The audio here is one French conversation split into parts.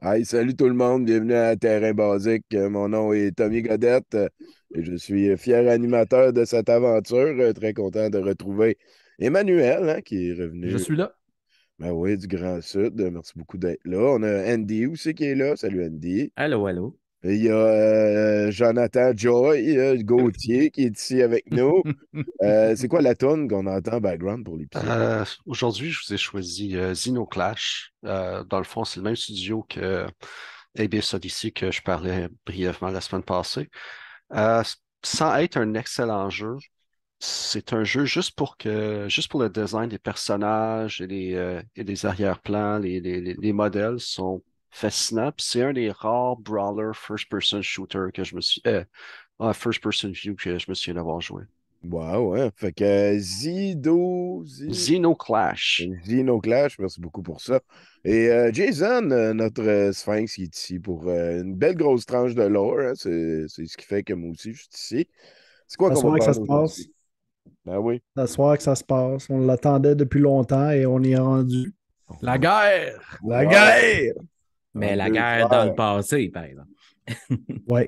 Hey, salut tout le monde, bienvenue à Terrain Basique. Euh, mon nom est Tommy Godette euh, et je suis euh, fier animateur de cette aventure. Très content de retrouver Emmanuel hein, qui est revenu. Je suis là. Ben oui, du Grand Sud. Merci beaucoup d'être là. On a Andy aussi qui est là. Salut Andy. Allô, allô. Il y a euh, Jonathan Joy, euh, Gauthier qui est ici avec nous. Euh, c'est quoi la tonne qu'on entend en background pour l'épisode? Euh, aujourd'hui, je vous ai choisi Zino Clash. dans le fond, c'est le même studio que ABS Odyssey que je parlais brièvement la semaine passée. sans être un excellent jeu, c'est un jeu juste pour que juste pour le design des personnages et des arrière-plans, les, les modèles sont Snap, C'est un des rares brawler first-person shooter que je me suis. Euh, ah, first-person view que je me souviens d'avoir joué. Ouais, ouais. Fait que euh, Zido. Zino Clash. Zino Clash, merci beaucoup pour ça. Et euh, Jason, euh, notre sphinx qui est ici pour une belle grosse tranche de lore. Hein, c'est ce qui fait que moi aussi, je suis ici. C'est quoi qu'on va que ça se passe. Ben oui. La que ça se passe. On l'attendait depuis longtemps et on y est rendu. La guerre! La guerre! Mais la guerre dans le passé, par exemple. oui.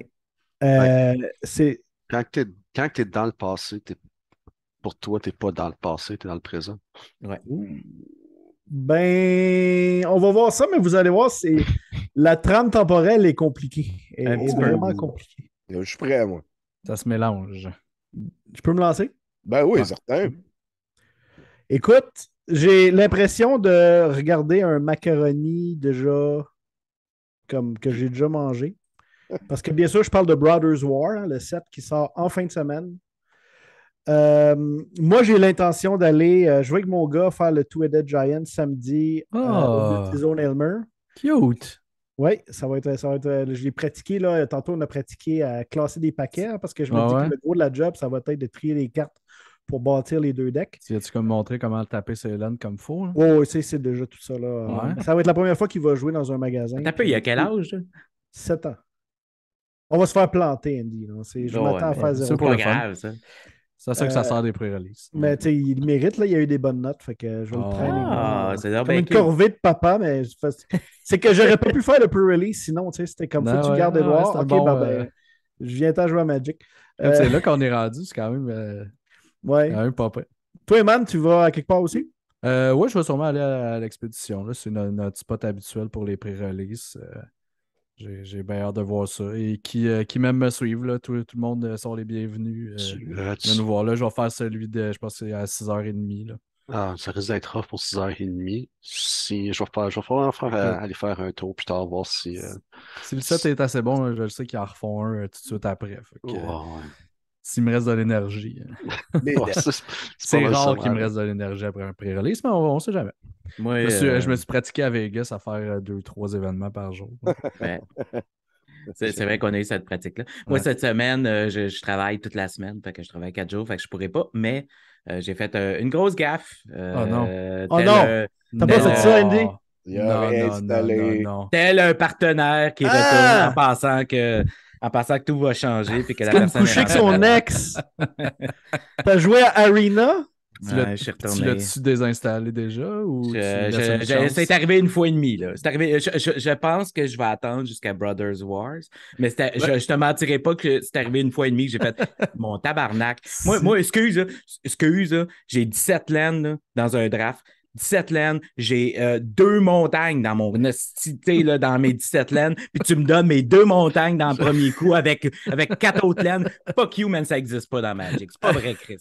Euh, quand tu es, dans le passé, pour toi, tu n'es pas dans le passé, tu es dans le présent. Ouais. Ben, on va voir ça, mais vous allez voir, c'est la trame temporelle est compliquée. Elle vraiment compliquée. Je suis prêt, moi. Ça se mélange. Tu peux me lancer? Ben oui, certain. Écoute, j'ai l'impression de regarder un macaroni déjà comme que j'ai déjà mangé. Parce que bien sûr, je parle de Brothers War, hein, le set qui sort en fin de semaine. Euh, moi, j'ai l'intention d'aller euh, jouer avec mon gars faire le Two-Headed Giant samedi oh. Euh, ah. Zone Elmer. Cute! Oui, ça va être. Ça je l'ai pratiqué là. Tantôt, on a pratiqué à classer des paquets hein, parce que je me ah dis que le gros de la job, ça va être de trier les cartes pour bâtir les deux decks. Tu as-tu comme montré comment le taper ce lane comme faux? faut? Oh, c'est, c'est déjà tout ça. Là. Ça va être la première fois qu'il va jouer dans un magasin. T'as il y a quel âge? 7 ans. On va se faire planter, Andy. C'est, je oh, m'attends à faire C'est pas grave, ça. C'est ça que ça euh, sort des pré-releases. Mais tu il mérite, là, il a eu des bonnes notes, fait que je le ah, traîner. c'est comme une corvée de papa, mais c'est que j'aurais pas pu faire le pré-release, sinon, tu sais, c'était comme ça, tu gardes Edouard, ok, ben, ben euh. je viens t'en jouer à Magic. C'est euh, là qu'on est rendu, c'est quand même Ouais. Un Toi, Eman tu vas à quelque part aussi? Euh, oui, je vais sûrement aller à, l'expédition. C'est notre spot habituel pour les pré-releases. Euh, j'ai bien hâte de voir ça. Et qui, euh, qui même me suivent, là, tout, le monde sont les bienvenus de nous voir. Là, je vais faire celui de, je pense, c'est à 6h30. Là. Ah, ça risque d'être off pour 6h30. Si, je vais, faire, je vais faire, aller faire un tour plus tard, voir si. si le set est assez bon, je sais qu'ils en refont un tout de suite après. ouais s'il me reste de l'énergie. c'est rare qu'il me reste de l'énergie après un pré-release, mais on, ne sait jamais. Euh, je, me suis, pratiqué à Vegas à faire euh, deux, trois événements par jour. c'est vrai qu'on a eu cette pratique-là. Moi, cette semaine, euh, je, travaille toute la semaine, que je travaille quatre jours, fait que je pourrais pas, mais j'ai fait une grosse gaffe. oh non! Tel, ah T'as pas fait ça, Andy? Non, non, non, Tel un partenaire qui ah! retourne en pensant que en pensant que tout va changer. Puis que la personne. couché avec son ex. T'as joué à Arena? Tu l'as-tu désinstallé déjà? Ou c'est arrivé une fois et demie. Là. Arrivé, je, pense que je vais attendre jusqu'à Brothers Wars. Mais je, ne te mentirais pas que c'est arrivé une fois et demie que j'ai fait mon tabarnak. Moi, moi excuse, excuse, j'ai 17 laines dans un draft. 17 laines, j'ai euh, deux montagnes dans mon cité là, dans mes 17 laines, puis tu me donnes mes deux montagnes dans le premier coup avec, avec quatre autres laines. Fuck you, man, ça n'existe pas dans Magic. C'est pas vrai, Chris.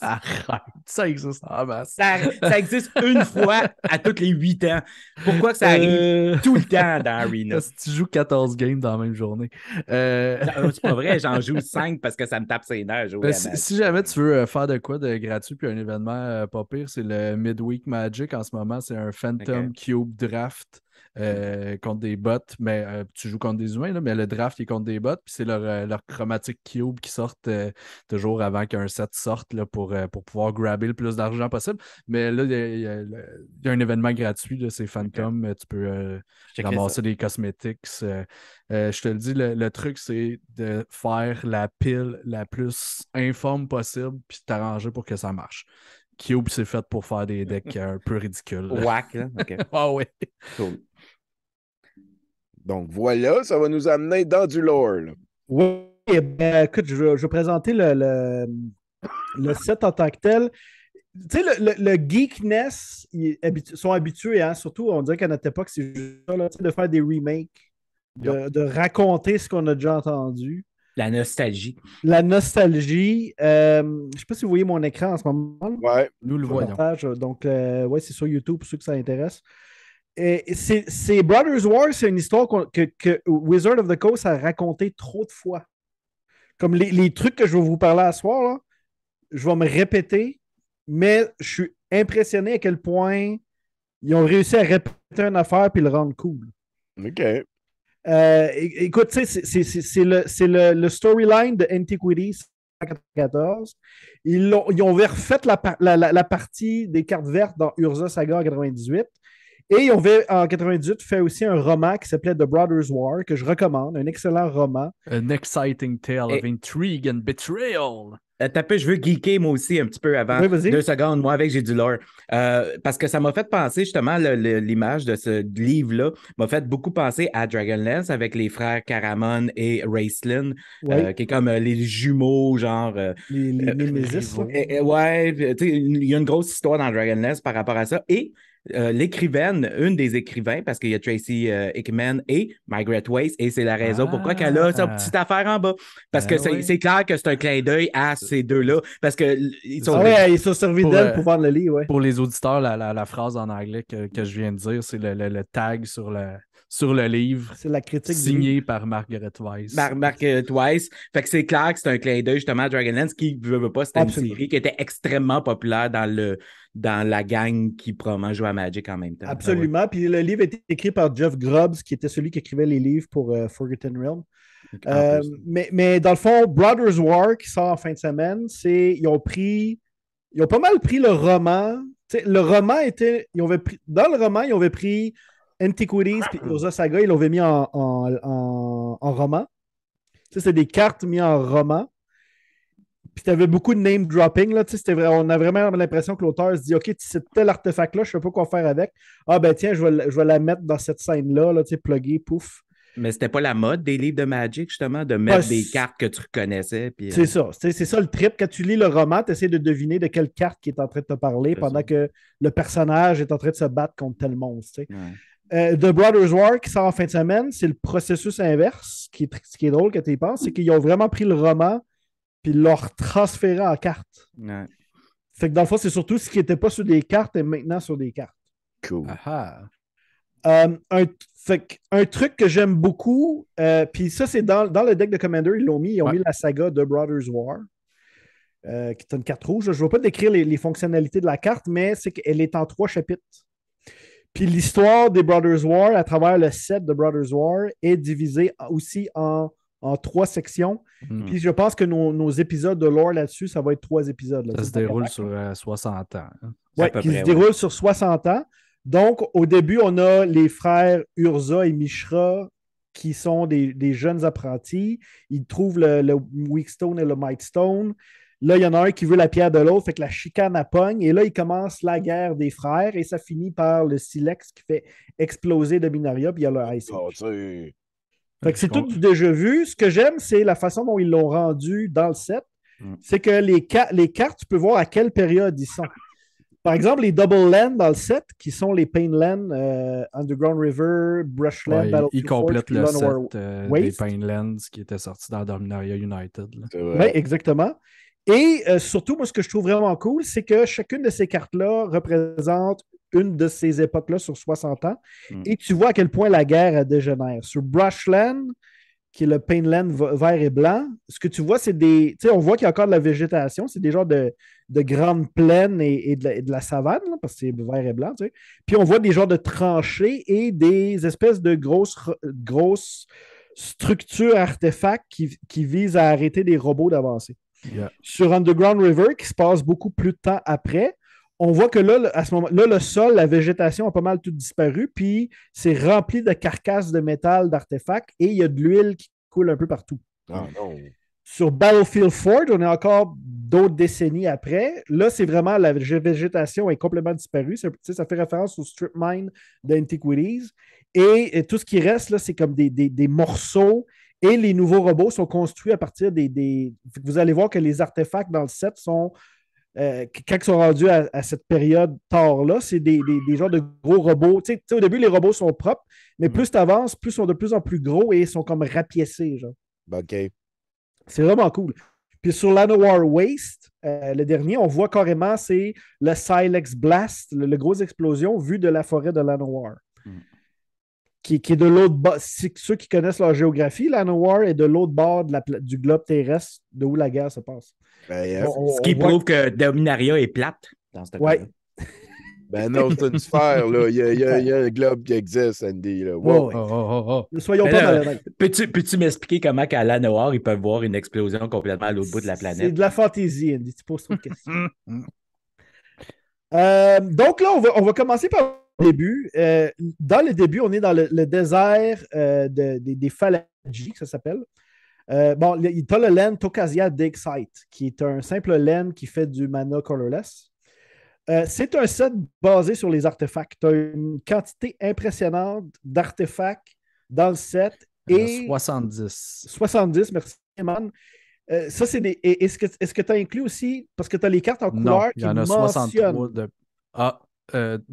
ça existe en masse. Ça, ça, existe une fois à toutes les huit ans. Pourquoi ça arrive euh. tout le temps dans Arena? Si tu joues 14 games dans la même journée. Euh. C'est pas vrai, j'en joue 5 parce que ça me tape ses nerfs. Ben, si, si, jamais tu veux faire de quoi de gratuit puis un événement pas pire, c'est le Midweek Magic en ce moment moment, c'est un Phantom Cube Draft euh, contre des bots, mais euh, tu joues contre des humains, là, mais le draft est contre des bots, puis c'est leur, euh, leur chromatique cube qui sortent toujours avant qu'un set sorte là, pour, pour pouvoir grabber le plus d'argent possible. Mais là, il y, a un événement gratuit, c'est Phantom, tu peux ramasser des cosmétiques. je te le dis, le, le truc, c'est de faire la pile la plus informe possible, puis t'arranger pour que ça marche. Cube, c'est fait pour faire des decks euh, un peu ridicules. Wack. là. ah ouais. Cool. Donc voilà, ça va nous amener dans du lore. Là. Oui, eh ben, écoute, je vais, présenter le, le, le, set en tant que tel. Tu sais, le, le, geekness, ils sont habitués, hein, surtout, on dirait qu'à notre époque, c'est juste de faire des remakes, de raconter ce qu'on a déjà entendu. La nostalgie. La nostalgie. Euh, je ne sais pas si vous voyez mon écran en ce moment. Ouais. Nous le voyons. donc, euh, ouais, c'est sur YouTube pour ceux que ça intéresse. Et C'est Brothers War, c'est une histoire que, Wizard of the Coast a raconté trop de fois. Comme les, trucs que je vais vous parler à ce soir, je vais me répéter, mais je suis impressionné à quel point ils ont réussi à répéter une affaire puis le rendre cool. OK écoute, c'est le, storyline de Antiquities 94. Ils ont, ils ont refait la, la, partie des cartes vertes dans Urza Saga 98. Et on va, en 98, fait aussi un roman qui s'appelait The Brothers War, que je recommande, un excellent roman. An exciting tale of intrigue and betrayal. Euh, Tapez, je veux geeker moi aussi un petit peu avant. Deux secondes, moi avec, j'ai du lore. Euh, parce que ça m'a fait penser justement, l'image de ce livre-là m'a fait beaucoup penser à Dragonlance avec les frères Caramon et Raistlin, euh, qui est comme les jumeaux, genre. les, les, tu ouais, il y a une grosse histoire dans Dragonlance par rapport à ça. Et euh, l'écrivaine, une des écrivains, parce qu'il y a Tracy euh, Hickman et Margaret Weiss, et c'est la raison pourquoi qu'elle a sa ah! petite affaire en bas. Parce ben que c'est clair que c'est un clin d'œil à ces deux-là, parce qu'ils sont... Ah ils sont servis d'elle euh, pour, vendre le livre. Pour les auditeurs, la, la, phrase en anglais que, je viens de dire, c'est le, tag sur le sur le livre c'est la critique signé par Margaret Weiss. Margaret Weiss. Fait que c'est clair que c'est un clin d'œil justement à Dragonlance qui, ne veut pas, c'est une série qui était extrêmement populaire dans le dans la gang qui probablement jouait à Magic en même temps. Absolument. Ah Puis le livre a été écrit par Jeff Grubbs, qui était celui qui écrivait les livres pour euh, Forgotten Realm. Euh, mais, mais, dans le fond, Brothers War, qui sort en fin de semaine, c'est ils ont pris. Ils ont pas mal pris le roman. le roman était. Ils dans le roman, ils avaient pris Antiquities et hein. Urza Saga, ils l'avaient mis en, en, roman. c'est des cartes mises en roman. Puis tu avais beaucoup de name dropping. Là, vrai, on a vraiment l'impression que l'auteur se dit Ok, c'est tel artefact-là, je ne sais pas quoi faire avec. Ah ben tiens, je vais, la mettre dans cette scène-là, là, tu sais, plugger, pouf. Mais c'était pas la mode des livres de Magic, justement, de mettre des cartes que tu reconnaissais. Puis, euh, c'est ça. C'est ça le trip. Quand tu lis le roman, tu essaies de deviner de quelle carte qui est en train de te parler pendant que le personnage est en train de se battre contre tel monstre. Euh, The Brothers War qui sort en fin de semaine, c'est le processus inverse. Qui est, ce qui est drôle que tu y penses, c'est qu'ils ont vraiment pris le roman puis l'ont transféré en carte. Fait que dans le fond, c'est surtout ce qui n'était pas sur des cartes et maintenant sur des cartes. Cool. Ah ah. Euh, un, truc que j'aime beaucoup, euh, puis ça, c'est dans, le deck de Commander, ils l'ont mis, ils ont mis la saga The Brothers War. qui est une carte rouge. Je ne vais pas décrire les fonctionnalités de la carte, mais c'est qu'elle est en trois chapitres. Puis l'histoire des Brothers War, à travers le set de Brothers War, est divisée aussi en, trois sections. Hmm. Puis je pense que nos, épisodes de lore là-dessus, ça va être trois épisodes. ça se déroule sur 60 ans. Oui, qui se déroule sur 60 ans. Donc, au début, on a les frères Urza et Mishra qui sont des, jeunes apprentis. Ils trouvent le, le Stone et le Might Stone. Là, il y en a un qui veut la pierre de l'autre, fait que la chicane à pogne. Et là, il commence la mm. guerre des frères et ça finit par le silex qui fait exploser Dominaria, puis il y a le Ice ah, fait que c'est tout du déjà vu. Ce que j'aime, c'est la façon dont ils l'ont rendu dans le set. Mm. C'est que les, cartes, tu peux voir à quelle période ils sont. Par exemple, les Double Land dans le set, qui sont les Pain Land, euh, Underground River, Brushland, ouais, Battle Ils complètent le set euh, des Pain Lands qui était sorti dans Dominaria United. Oui, exactement. Et euh, surtout, moi, ce que je trouve vraiment cool, c'est que chacune de ces cartes-là représente une de ces époques-là sur 60 ans. Hmm. Et tu vois à quel point la guerre a dégénéré. Sur Brushland, qui est le Painland vert et blanc, ce que tu vois, c'est des. Tu sais, on voit qu'il y a encore de la végétation, c'est des genres de, grandes plaines et, de, la, savane, parce que c'est vert et blanc, tu sais. Puis on voit des genres de tranchées et des espèces de grosses. grosses structure artefact qui, qui vise à arrêter des robots d'avancer. Sur Underground River, qui se passe beaucoup plus de temps après, on voit que là, à ce moment là, le sol, la végétation a pas mal tout disparu, puis c'est rempli de carcasses de métal, d'artefacts, et il y a de l'huile qui coule un peu partout. Ah, Sur Battlefield Ford, on est encore d'autres décennies après. Là, c'est vraiment la végétation est complètement disparue. ça fait référence au strip mine d'Antiquities. Et, tout ce qui reste, c'est comme des, morceaux. Et les nouveaux robots sont construits à partir des, des... Vous allez voir que les artefacts dans le set sont. Euh, quand ils sont rendus à, cette période tard-là, c'est des, genres de gros robots. au début, les robots sont propres, mais mm. plus tu avances, plus ils sont de plus en plus gros et ils sont comme rapiécés. Genre. OK. C'est vraiment cool. Puis sur l'Anowar Waste, euh, le dernier, on voit carrément, c'est le Silex Blast, le, gros grosse explosion vue de la forêt de l'Anowar. Mm qui, est de l'autre bord. Ceux qui connaissent leur géographie, l'Anowar est de l'autre bord de la, du globe terrestre de où la guerre se passe. Ben, euh, ce qui prouve que... Dominaria est plate dans cette ouais. Ben non, c'est une sphère, là. Il y, a, il, y a, un globe qui existe, Andy. Là. Wow. Soyons pas Peux-tu m'expliquer comment qu'à la ils peuvent voir une explosion complètement à l'autre bout de la planète? C'est de la fantaisie, Andy. Tu poses trop de questions. Euh, donc là, on va, on va commencer par début. Euh, dans le début, on est dans le, désert euh, des, des que ça s'appelle. Euh, bon, il a le land Tokasia Site, qui est un simple land qui fait du mana colorless. c'est un set basé sur les artefacts. Tu as une quantité impressionnante d'artefacts dans le set. Et 70. 70, merci, man. ça, c'est des. Est-ce que tu as inclus aussi? Parce que tu as les cartes en couleur qui Il 63 Ah,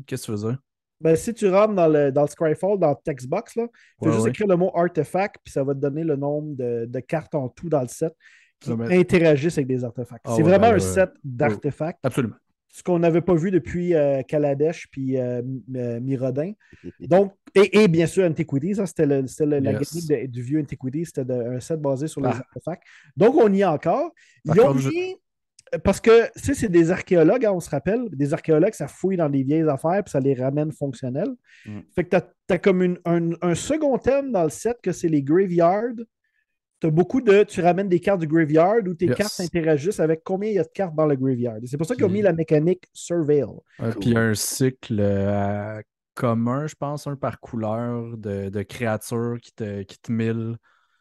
qu'est-ce que tu veux dire? Ben, si tu rentres dans le, dans Scryfall, dans le textbox, il faut juste écrire le mot artefact, puis ça va te donner le nombre de, de cartes en tout dans le set qui interagissent avec des artefacts. Ah c'est vraiment un set oh, d'artefacts. Absolument. Ce qu'on n'avait pas vu depuis euh, Kaladesh puis euh, euh, Mirodin. Donc, et, bien sûr, Antiquities, hein, c'était la grille du vieux Antiquities, c'était un set basé sur les ah. artefacts. Donc, on y est encore parce que, tu c'est des archéologues, hein, on se rappelle. Des archéologues, ça fouille dans des vieilles affaires puis ça les ramène fonctionnels. Mm. Fait que tu as, comme un, second thème dans le set que c'est les graveyards. Tu beaucoup de. Tu ramènes des cartes du graveyard où tes cartes interagissent avec combien il y a de cartes dans le graveyard. C'est pour ça qu'ils ont mm. mis la mécanique surveil. y puis un cycle euh, commun, je pense, un par couleur de, de créatures qui te, qui mille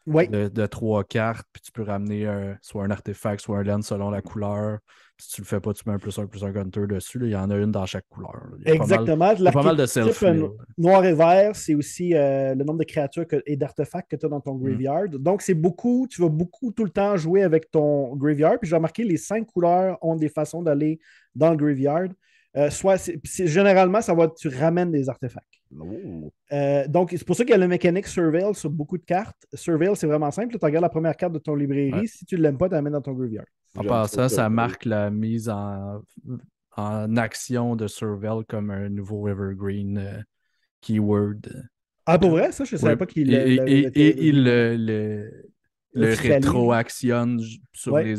de, trois cartes, puis tu peux ramener euh, soit un artefact, soit un land selon la couleur. si tu le fais pas, tu mets un plus un plus un counter dessus. Il y en a une dans chaque couleur. Il y a Exactement. Pas mal, de euh, Noir et vert, c'est aussi euh, le nombre de créatures et d'artefacts que tu as dans ton mm. graveyard. Donc, c'est beaucoup, tu vas beaucoup tout le temps jouer avec ton graveyard. Puis j'ai remarqué, les cinq couleurs ont des façons d'aller dans le graveyard. soit, généralement, ça va, tu ramènes des artefacts. Oh. Euh, donc, c'est pour ça qu'il y a le mécanique Surveil sur beaucoup de cartes. Surveil, c'est vraiment simple. Tu regardes la première carte de ton librairie. Si tu ne l'aimes pas, tu la mets dans ton graveyard. En passant, ça marque la mise en, action de Surveil comme un nouveau Evergreen euh, keyword. Ah, pour vrai, ça, je ne savais pas qu'il. Et, et, il le, rétroactionne sur, les,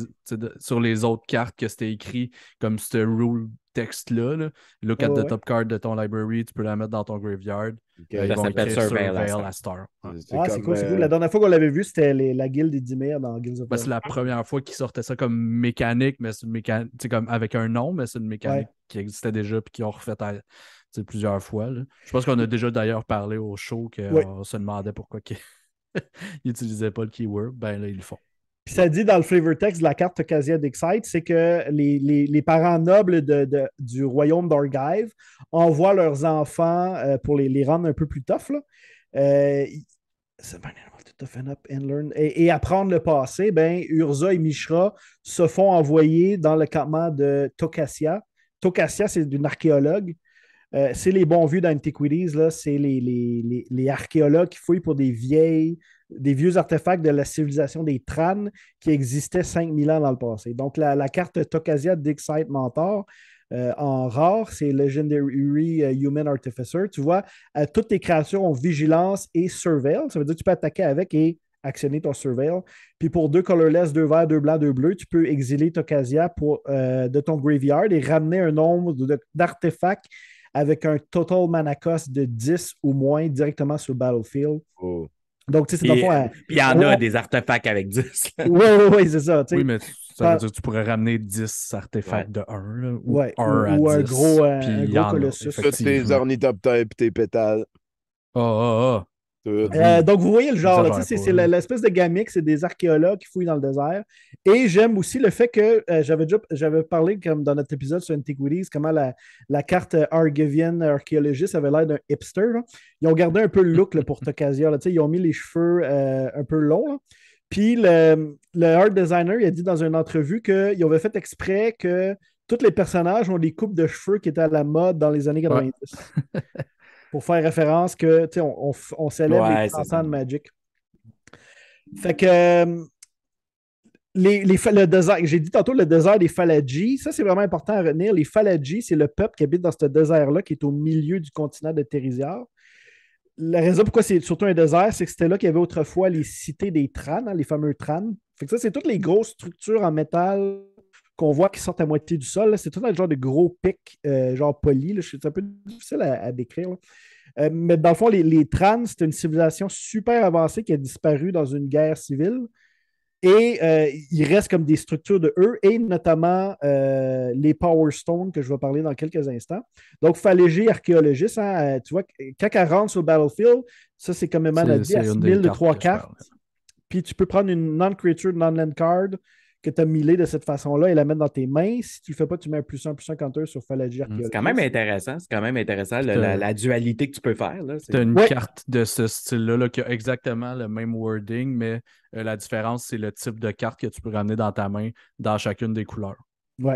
sur les autres cartes que c'était écrit comme ce rule texte-là. Là. Look at the top card de ton library, tu peux la mettre dans ton graveyard. ils Ça s'appelle Surveil la Star. Ah, c'est c'est euh, La dernière fois qu'on l'avait vu, c'était la guilde des mers dans Guilds of ben, C'est la première fois qu'ils sortaient ça comme mécanique, mais c'est une mécanique, comme avec un nom, mais c'est une mécanique qui existait déjà et qui ont refait plusieurs fois. Je pense qu'on a déjà d'ailleurs parlé au show qu'on se demandait pourquoi ils n'utilisaient pas le keyword. Ben là, ils le font. Puis ça dit dans le flavor text de la carte Casia d'Excite, c'est que les, parents nobles du royaume d'Argive envoient leurs enfants euh, pour les, rendre un peu plus tough. Euh, up and learn. Et, apprendre le passé, ben, Urza et Mishra se font envoyer dans le campement de Tocasia. Tocasia, c'est une archéologue. Euh, c'est les bons vieux d'Antiquities, c'est les, archéologues qui fouillent pour des vieilles des vieux artefacts de la civilisation des Tranes qui existaient 5000 ans dans le passé. Donc, la, carte Tokasia d'Excite Mentor, euh, en rare, c'est Legendary Human Artificer. Tu vois, euh, toutes tes créations ont vigilance et surveil. Ça veut dire que tu peux attaquer avec et actionner ton surveil. Puis pour deux colorless, deux verts, deux blancs, deux bleus, tu peux exiler Tokasia euh, de ton graveyard et ramener un nombre d'artefacts avec un total cost de 10 ou moins directement sur le battlefield. Oh. Donc, tu sais, c'est euh, Puis il y en a des artefacts avec 10. oui, oui, oui, c'est ça. T'sais. Oui, mais ça veut dire que tu pourrais ramener 10 artefacts de 1. ou, ouais. 1 à 10, un gros, euh, un gros colossus. Toutes tes ornithoptères et tes pétales. Ah, ah, ah. Euh, donc, vous voyez le genre, c'est l'espèce de gamique, c'est des archéologues qui fouillent dans le désert. Et j'aime aussi le fait que euh, j'avais déjà parlé comme dans notre épisode sur Antiquities, comment la, carte Argivian archéologiste avait l'air d'un hipster. Ils ont gardé un peu le look pour Tocasia. ils ont mis les cheveux euh, un peu longs. Puis le, art designer, il a dit dans une entrevue qu'il avait fait exprès que tous les personnages ont des coupes de cheveux qui étaient à la mode dans les années 90. pour faire référence que on, on, on célèbre les de Magic. Fait que euh, les, le désert, j'ai dit tantôt le désert des Faladji. ça c'est vraiment important à retenir. Les Faladji, c'est le peuple qui habite dans ce désert-là, qui est au milieu du continent de Térésiard. La raison pourquoi c'est surtout un désert, c'est que c'était là qu'il y avait autrefois les cités des Tran, hein, les fameux Tran. Fait que ça, c'est toutes les grosses structures en métal qu'on voit qui sortent à moitié du sol. C'est tout un genre de gros pic, euh, genre poli. C'est un peu difficile à, décrire. Euh, mais dans le fond, les, les Trans, c'est une civilisation super avancée qui a disparu dans une guerre civile. Et euh, il reste comme des structures de eux, et notamment les Power Stones que je vais parler dans quelques instants. Donc, faut archéologiste, hein, tu vois, quand elle rentre sur battlefield, ça c'est comme un l'a de trois cartes. Puis tu peux prendre une non-creature, non-land card, que tu as millé de cette façon-là et la mettre dans tes mains. Si tu le fais pas, tu mets un plus 1, plus un counter sur Falagir. Mm, c'est quand même intéressant. C'est quand même intéressant la, dualité que tu peux faire. c'est une carte de ce style-là qui a exactement le même wording, mais euh, la différence, c'est le type de carte que tu peux ramener dans ta main dans chacune des couleurs. Oui.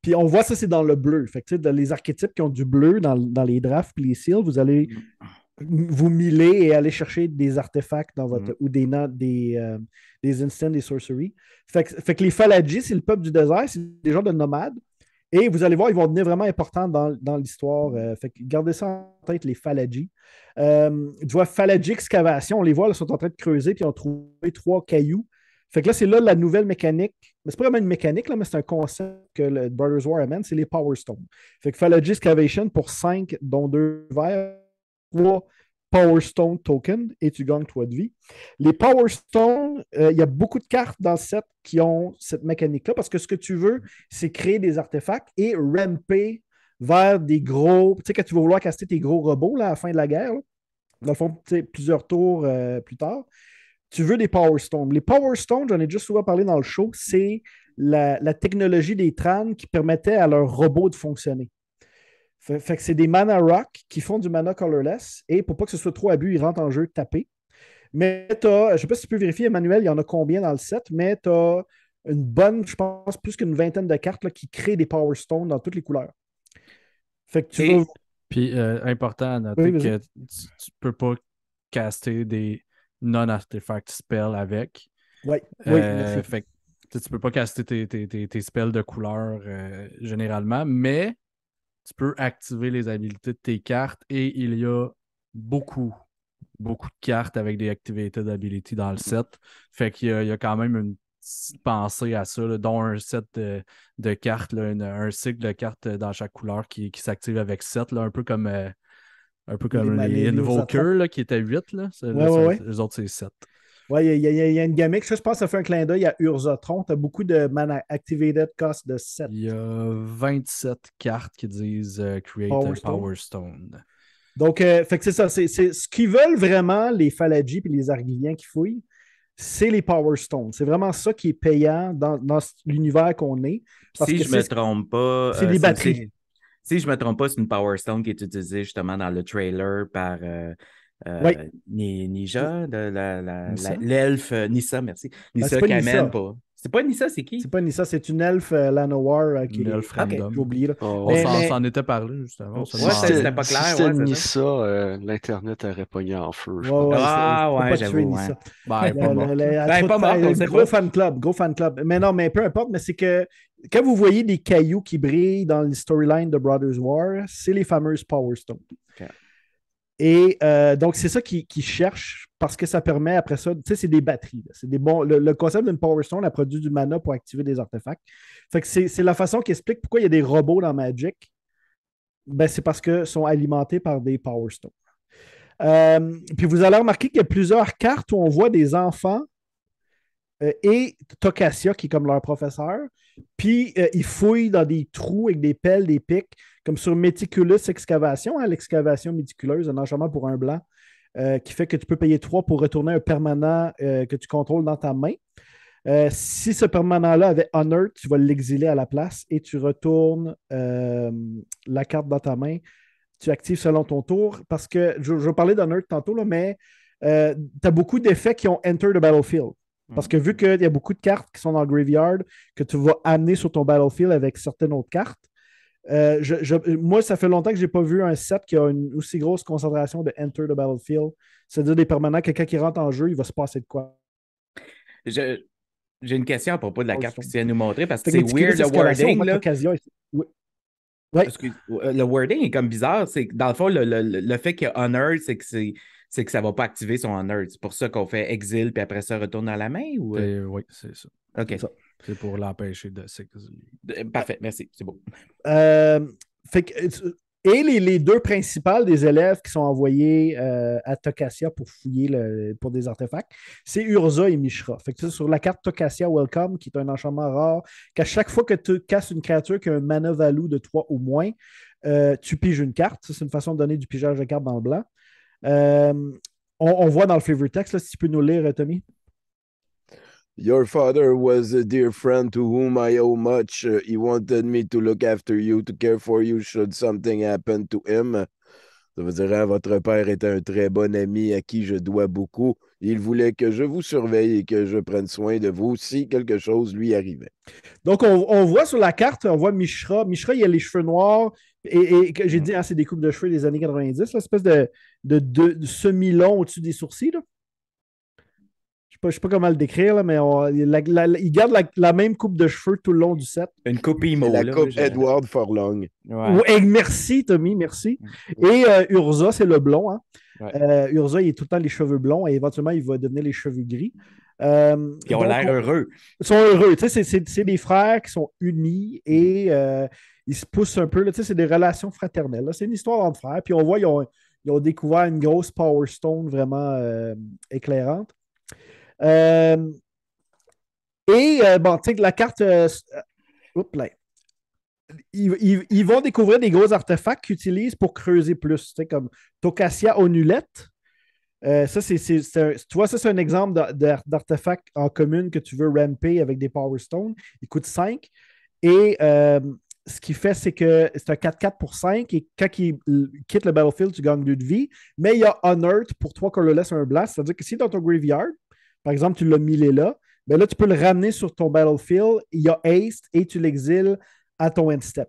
Puis on voit ça, c'est dans le bleu. Fait que, les archétypes qui ont du bleu dans, les drafts puis les seals, vous allez mm vous millez et allez chercher des artefacts dans votre, mm-hmm. ou des, des, euh, des instants, des sorceries. Fait que, les Falagis, c'est le peuple du désert, c'est des gens de nomades. Et vous allez voir, ils vont devenir vraiment importants dans, l'histoire. Mm-hmm. Euh, fait que gardez ça en tête, les Falagis. Euh, tu vois, Faladji excavation, on les voit, ils sont en train de creuser, puis ils ont trouvé trois cailloux. Fait que là, c'est là la nouvelle mécanique. Mais c'est pas vraiment une mécanique, là, mais c'est un concept que le Brothers War amène, c'est les Power Stones. Fait que excavation pour cinq, dont deux verres, 3 Power Stone token et tu gagnes 3 de vie. Les Power Stone, euh, il y a beaucoup de cartes dans le set qui ont cette mécanique-là parce que ce que tu veux, c'est créer des artefacts et ramper vers des gros. Tu sais, quand tu vas vouloir caster tes gros robots à la fin de la guerre, dans le fond, plusieurs tours euh, plus tard, tu veux des Power Stones. Les Power Stone, j'en ai juste souvent parlé dans le show, c'est la, technologie des Tran qui permettait à leurs robots de fonctionner. Fait, que c'est des mana rock qui font du mana colorless et pour pas que ce soit trop abus, ils rentrent en jeu tapés. Mais tu je sais pas si tu peux vérifier, Emmanuel, il y en a combien dans le set, mais tu as une bonne, je pense, plus qu'une vingtaine de cartes qui créent des Power Stones dans toutes les couleurs. Fait que tu Puis, euh, important à noter que tu, peux pas caster des non artifact spells avec. Oui, euh, Fait tu peux pas caster tes, spells de couleur euh, généralement, mais tu peux activer les habilités de tes cartes et il y a beaucoup, beaucoup de cartes avec des activités d'habilité dans le set. Fait qu'il y, a quand même une petite pensée à ça, dont un set de, cartes, un cycle de cartes dans chaque couleur qui, s'active avec 7, un peu comme. Euh, un peu comme les, nouveaux qui étaient 8, là. Les autres, c'est 7. Oui, il y, a une gimmick. Ça, je pense que ça fait un clin d'œil à Urzotron. Tu as beaucoup de mana Activated Cost de 7. Il y a 27 cartes qui disent creator euh, Create Power Stone. Donc, euh, c'est ça. C'est, ce qu'ils veulent vraiment, les Faladji et les Argiliens qui fouillent, c'est les Power Stones. C'est vraiment ça qui est payant dans, l'univers qu'on est. si je me trompe pas. C'est euh, batteries. Si je ne me trompe pas, c'est une Power Stone qui est utilisée justement dans le trailer par oui. Euh, Nija, l'elfe euh, Nissa, merci. Ah, Nissa ben, amène pas. C'est pas Nissa, c'est qui? C'est pas Nissa, c'est une elfe euh, Lanoir. qui Une elfe oublié. Là. Oh, on s'en était parlé justement pas clair. Si c'était Nissa, l'Internet aurait pogné en feu. ah ouais, j'avoue. Nissa. Ben, pas ben, pas Gros fan club, gros fan club. Mais non, mais peu importe, mais c'est que quand vous voyez des cailloux qui brillent dans les storylines de Brothers War, c'est les fameuses Power Stones. Et euh, donc, c'est ça qu'ils qui cherchent parce que ça permet après ça, tu sais, c'est des batteries. C'est des bons, le, concept d'une Power Stone a produit du mana pour activer des artefacts. Fait que c'est la façon qui explique pourquoi il y a des robots dans Magic. Ben, c'est parce qu'ils sont alimentés par des Power Stones. Euh, puis vous allez remarquer qu'il y a plusieurs cartes où on voit des enfants euh, et Tocassia, qui est comme leur professeur. Puis il euh, ils fouillent dans des trous avec des pelles, des pics, comme sur Meticulous Excavation, hein, l'excavation méticuleuse, un enchaînement pour un blanc, euh, qui fait que tu peux payer 3 pour retourner un permanent que tu contrôles dans ta main. si ce permanent-là avait Honor, tu vas l'exiler à la place et tu retournes la carte dans ta main. Tu actives selon ton tour parce que je, parlais d'Honor tantôt, là, mais tu as beaucoup d'effets qui ont Enter the Battlefield. Parce que vu qu'il y a beaucoup de cartes qui sont dans le graveyard, que tu vas amener sur ton battlefield avec certaines autres cartes, euh, moi, ça fait longtemps que je n'ai pas vu un set qui a une aussi grosse concentration de Enter the Battlefield. C'est-à-dire des permanents, que quand il rentre en jeu, il va se passer de quoi. J'ai une question à propos de la carte que tu viens de nous montrer parce que c'est weird le wording. Là. Euh, le wording est comme bizarre. Dans le fond, le, le fait qu'il y a Honor, c'est que c'est c'est que ça ne va pas activer son honor. C'est pour ça qu'on fait exil, puis après ça, retourne à la main? Ou... Euh? Euh, oui, c'est ça. OK. C'est pour l'empêcher de euh, Parfait, merci, c'est beau. fait que, et les, deux principales des élèves qui sont envoyés à Tocassia pour fouiller le, pour des artefacts, c'est Urza et Mishra. Fait que sur la carte Tokasia Welcome, qui est un enchantement rare, qu'à chaque fois que tu casses une créature qui a un mana value de toi au moins, tu piges une carte. C'est une façon de donner du pigeage de carte dans le blanc. Euh, on, voit dans le favorite text, là, si tu peux nous lire, Tommy. Your father was a dear friend to whom I owe much. he wanted me to look after you, to care for you should something happen to him. Ça veut dire, hein, votre père est un très bon ami à qui je dois beaucoup. Il voulait que je vous surveille et que je prenne soin de vous si quelque chose lui arrivait. Donc, on, on voit sur la carte, on voit Mishra. Mishra, il a les cheveux noirs, et, j'ai dit, hein, c'est des coupes de cheveux des années 90, l'espèce de, de, semi-long au-dessus des sourcils. Je ne sais pas comment le décrire, mais il garde la, même coupe de cheveux tout le long du set. Une coupe emo. La coupe Edward Forlong. merci, Tommy, merci. Et euh, Urza, c'est le blond. Hein. Euh, Urza, il est tout le temps les cheveux blonds et éventuellement, il va devenir les cheveux gris. Euh, ils ont l'air heureux. Ils sont heureux. C'est, des frères qui sont unis et ils se poussent un peu. C'est des relations fraternelles. C'est une histoire entre frères. Puis on voit, ils ont, découvert une grosse Power Stone vraiment euh, éclairante. Euh, et euh, bon, tu sais, la carte. Oups, là. Ils, vont découvrir des gros artefacts qu'ils utilisent pour creuser plus, comme Tocassia onulette. ça, c'est, tu vois, ça, c'est un exemple d'artefact en commune que tu veux ramper avec des Power Stones. Il coûte 5. Et ce qu'il fait, c'est que c'est un 4-4 pour 5 et quand il quitte le battlefield, tu gagnes 2 de vie. Mais il y a Unearth pour toi qu'on le laisse un blast. C'est-à-dire que si dans ton graveyard, par exemple, tu l'as millé là, ben là, tu peux le ramener sur ton battlefield. Il y a haste et tu l'exiles à ton end step.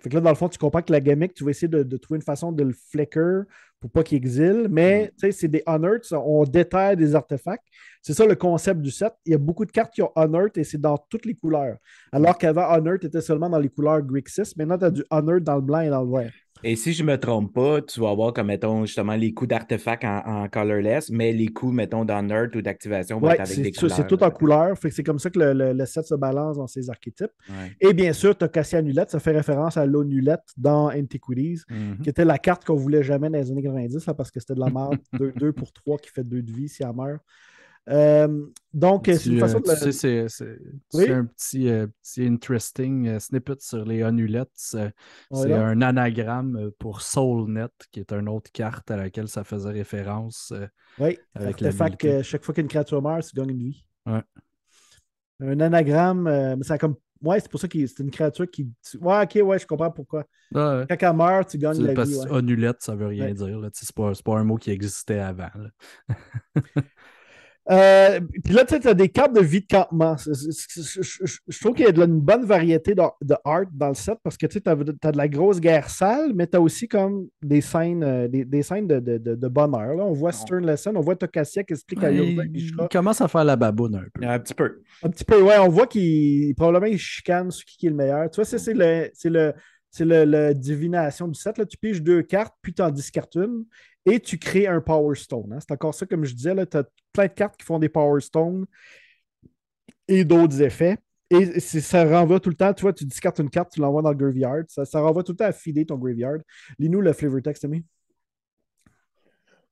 Fait là, dans le fond, tu comprends que la gimmick, tu vas essayer de, trouver une façon de le flicker pour pas qu'il exile, mais sais, c'est des unearths, on déterre des artefacts. C'est ça le concept du set. Il y a beaucoup de cartes qui ont unearth et c'est dans toutes les couleurs. Alors qu'avant, unearth était seulement dans les couleurs Greek 6, maintenant tu as du unearth dans le blanc et dans le vert. Et si je ne me trompe pas, tu vas avoir comme, mettons, justement, les coups d'artefacts en, colorless, mais les coups, mettons, NERD ou d'activation vont être avec des couleurs. C'est tout en couleur. Fait c'est comme ça que le, set se balance dans ses archétypes. Et bien sûr, tu as Cassia Nulette, ça fait référence à l'onulette dans Antiquities, mm-hmm. qui était la carte qu'on voulait jamais dans les années 90, parce que c'était de la merde 2 pour 3 qui fait deux de vie si elle meurt. Euh, donc, c'est une façon euh, de. c'est un petit, euh, interesting snippet sur les annulettes, C'est un anagramme pour SoulNet, qui est une autre carte à laquelle ça faisait référence. oui, avec que chaque fois qu'une créature meurt, tu gagnes une vie. Un anagramme, mais ça comme. Ouais, c'est pour ça que c'est une créature qui. Ouais, ok, ouais, je comprends pourquoi. Ah, Quand elle meurt, tu gagnes la parce vie. ça veut rien dire. C'est pas, un mot qui existait avant. Euh, puis là, tu as des cartes de vie de campement. Je trouve qu'il y a une bonne variété de, dans le set parce que tu as, de la grosse guerre sale, mais tu as aussi comme des scènes, euh, des, scènes de, bonheur. On voit Stern Lesson, on voit Tokasia qui explique à Yoda. Il, commence à faire la baboune un peu. Un petit peu. Un petit peu, ouais. On voit qu'il probablement chicane sur qui est le meilleur. Tu vois, c'est le, divination du set. Tu piges deux cartes, puis tu en discartes une et tu crées un Power Stone. Hein. C'est encore ça, comme je disais, tu as plein de cartes qui font des Power Stones et d'autres effets. Et ça renvoie tout le temps, tu vois, tu discartes une carte, tu l'envoies dans le graveyard. Ça, renvoie tout le temps à filer ton graveyard. Lis-nous le flavor text, Ami.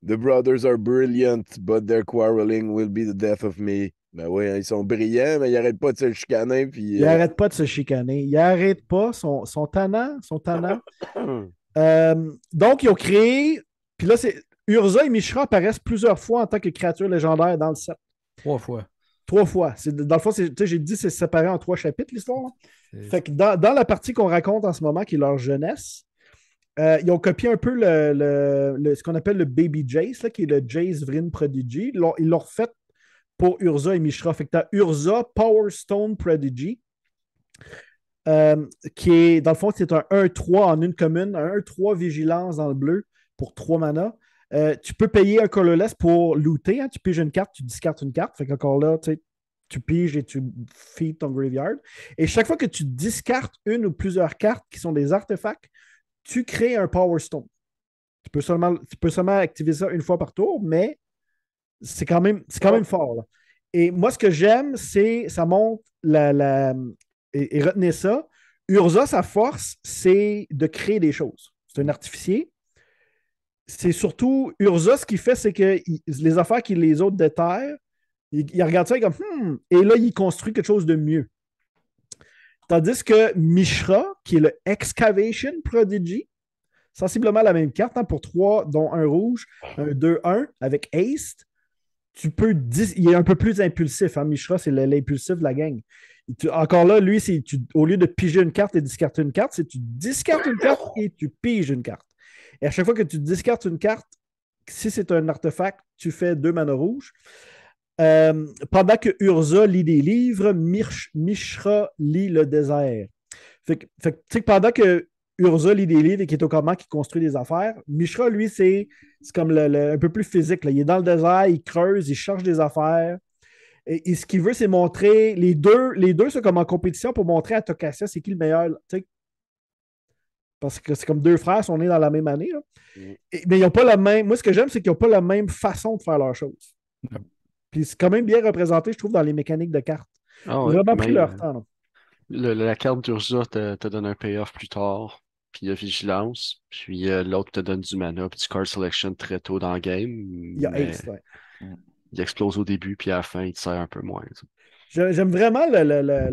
The brothers are brilliant, but their quarreling will be the death of me. Ben oui, hein, ils sont brillants, mais ils n'arrêtent pas de se chicaner. Puis, Ils n'arrêtent euh, pas de se chicaner. Ils n'arrêtent pas, son sont tannants, euh, donc, ils ont créé puis là, c'est Urza et Mishra apparaissent plusieurs fois en tant que créatures légendaires dans le set. Trois fois. Trois fois. Dans le fond, j'ai dit c'est séparé en trois chapitres, l'histoire. Fait que dans, la partie qu'on raconte en ce moment, qui est leur jeunesse, euh, ils ont copié un peu le, ce qu'on appelle le Baby Jace, qui est le Jace Vrin Prodigy. Ils l'ont refait pour Urza et Mishra. Fait que as Urza Power Stone Prodigy, euh, qui est, dans le fond, c'est un 1-3 en une commune, un 1-3 vigilance dans le bleu, pour 3 manas. Euh, tu peux payer un colorless pour looter. Hein. Tu piges une carte, tu discartes une carte. Fait qu'encore là, tu piges et tu feed ton graveyard. Et chaque fois que tu discartes une ou plusieurs cartes qui sont des artefacts, tu crées un Power Stone. Tu peux seulement, tu peux seulement activer ça une fois par tour, mais c'est quand même, c'est quand même fort. Et moi, ce que j'aime, c'est ça montre la, et, retenez ça. Urza, sa force, c'est de créer des choses. C'est un artificier c'est surtout Urza, ce qu'il fait, c'est que les affaires qu'il les autres déterrent, il, il regarde ça comme hmm, et là, il construit quelque chose de mieux. Tandis que Mishra, qui est le Excavation Prodigy, sensiblement la même carte, hein, pour trois, dont un rouge, un 2-1 avec Ace, tu peux il est un peu plus impulsif. Hein, Mishra, c'est l'impulsif de la gang. encore là, lui, au lieu de piger une carte et discarter une carte, c'est tu discartes une carte et tu piges une carte. Et à chaque fois que tu discartes une carte, si c'est un artefact, tu fais deux manas rouges. Euh, pendant que Urza lit des livres, Mishra lit le désert. pendant que Urza lit des livres et qui est au comment, qui construit des affaires, Mishra, lui, c'est comme le, un peu plus physique. Il est dans le désert, il creuse, il cherche des affaires. Et, ce qu'il veut, c'est montrer. Les deux, les deux sont comme en compétition pour montrer à Tokassia c'est qui le meilleur parce que c'est comme deux frères, on est dans la même année. Mm. mais ils n'ont pas la même. Moi, ce que j'aime, c'est qu'ils n'ont pas la même façon de faire leurs choses. Puis c'est quand même bien représenté, je trouve, dans les mécaniques de cartes. Ah ils ont vraiment pris leur euh, temps. la carte d'Urza te, donne un payoff plus tard, puis a vigilance, puis euh, l'autre te donne du mana, puis du card selection très tôt dans le game. Il y a explose au début, puis à la fin, il te sert un peu moins. J'aime vraiment ah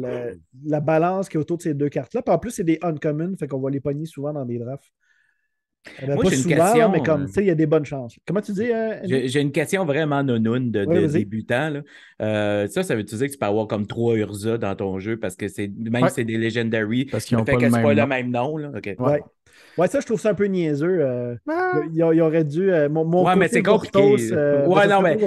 la balance qui est autour de ces deux cartes-là. en plus, c'est des uncommon, fait qu'on voit les pogner souvent dans des drafts. Euh, pas une question, mais comme, euh, tu sais, il y a des bonnes chances. Comment tu dis? Euh, j'ai une question vraiment nonune de, débutant. ça, ça veut tu dire que tu peux avoir comme trois Urza dans ton jeu parce que c'est même c'est des Legendary, parce qu'ils n'ont pas, le même, nom. Là. Ouais. ça, je trouve ça un peu niaiseux. Ah. il, aurait dû. mon, ouais, mais c'est compliqué. Ben, non, mais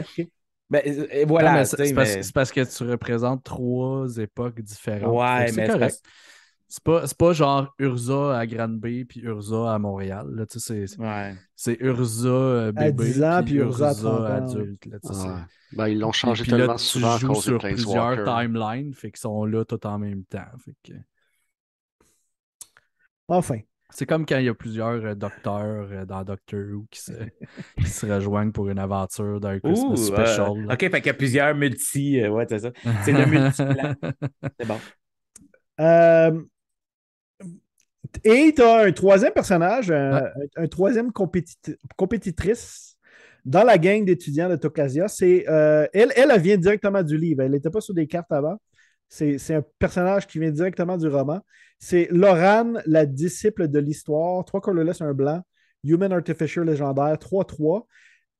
voilà. c'est, parce, que tu représentes trois époques différentes. c'est correct. C'est, pas, c'est pas genre Urza à Granby puis Urza à Montréal. Là, c'est, ouais. c'est Urza euh, bébé. À 10 puis, Urza, adulte. Là, ben, ils l'ont changé tellement souvent. sur plusieurs timelines, fait qu'ils sont là tout en même temps. Enfin. C'est comme quand il y a plusieurs euh, docteurs euh, dans Doctor Who qui se, rejoignent pour une aventure d'un Christmas special. OK, fait qu'il y a plusieurs multi. Euh, ouais, c'est ça. C'est le multi C'est bon. et tu as un troisième personnage, un, troisième compétitrice dans la gang d'étudiants de Tokasia. elle, elle, elle vient directement du livre. Elle n'était pas sur des cartes avant. C'est un personnage qui vient directement du roman. C'est Loran, la disciple de l'histoire. Trois qu'on un blanc. Human Artificial Légendaire, 3-3.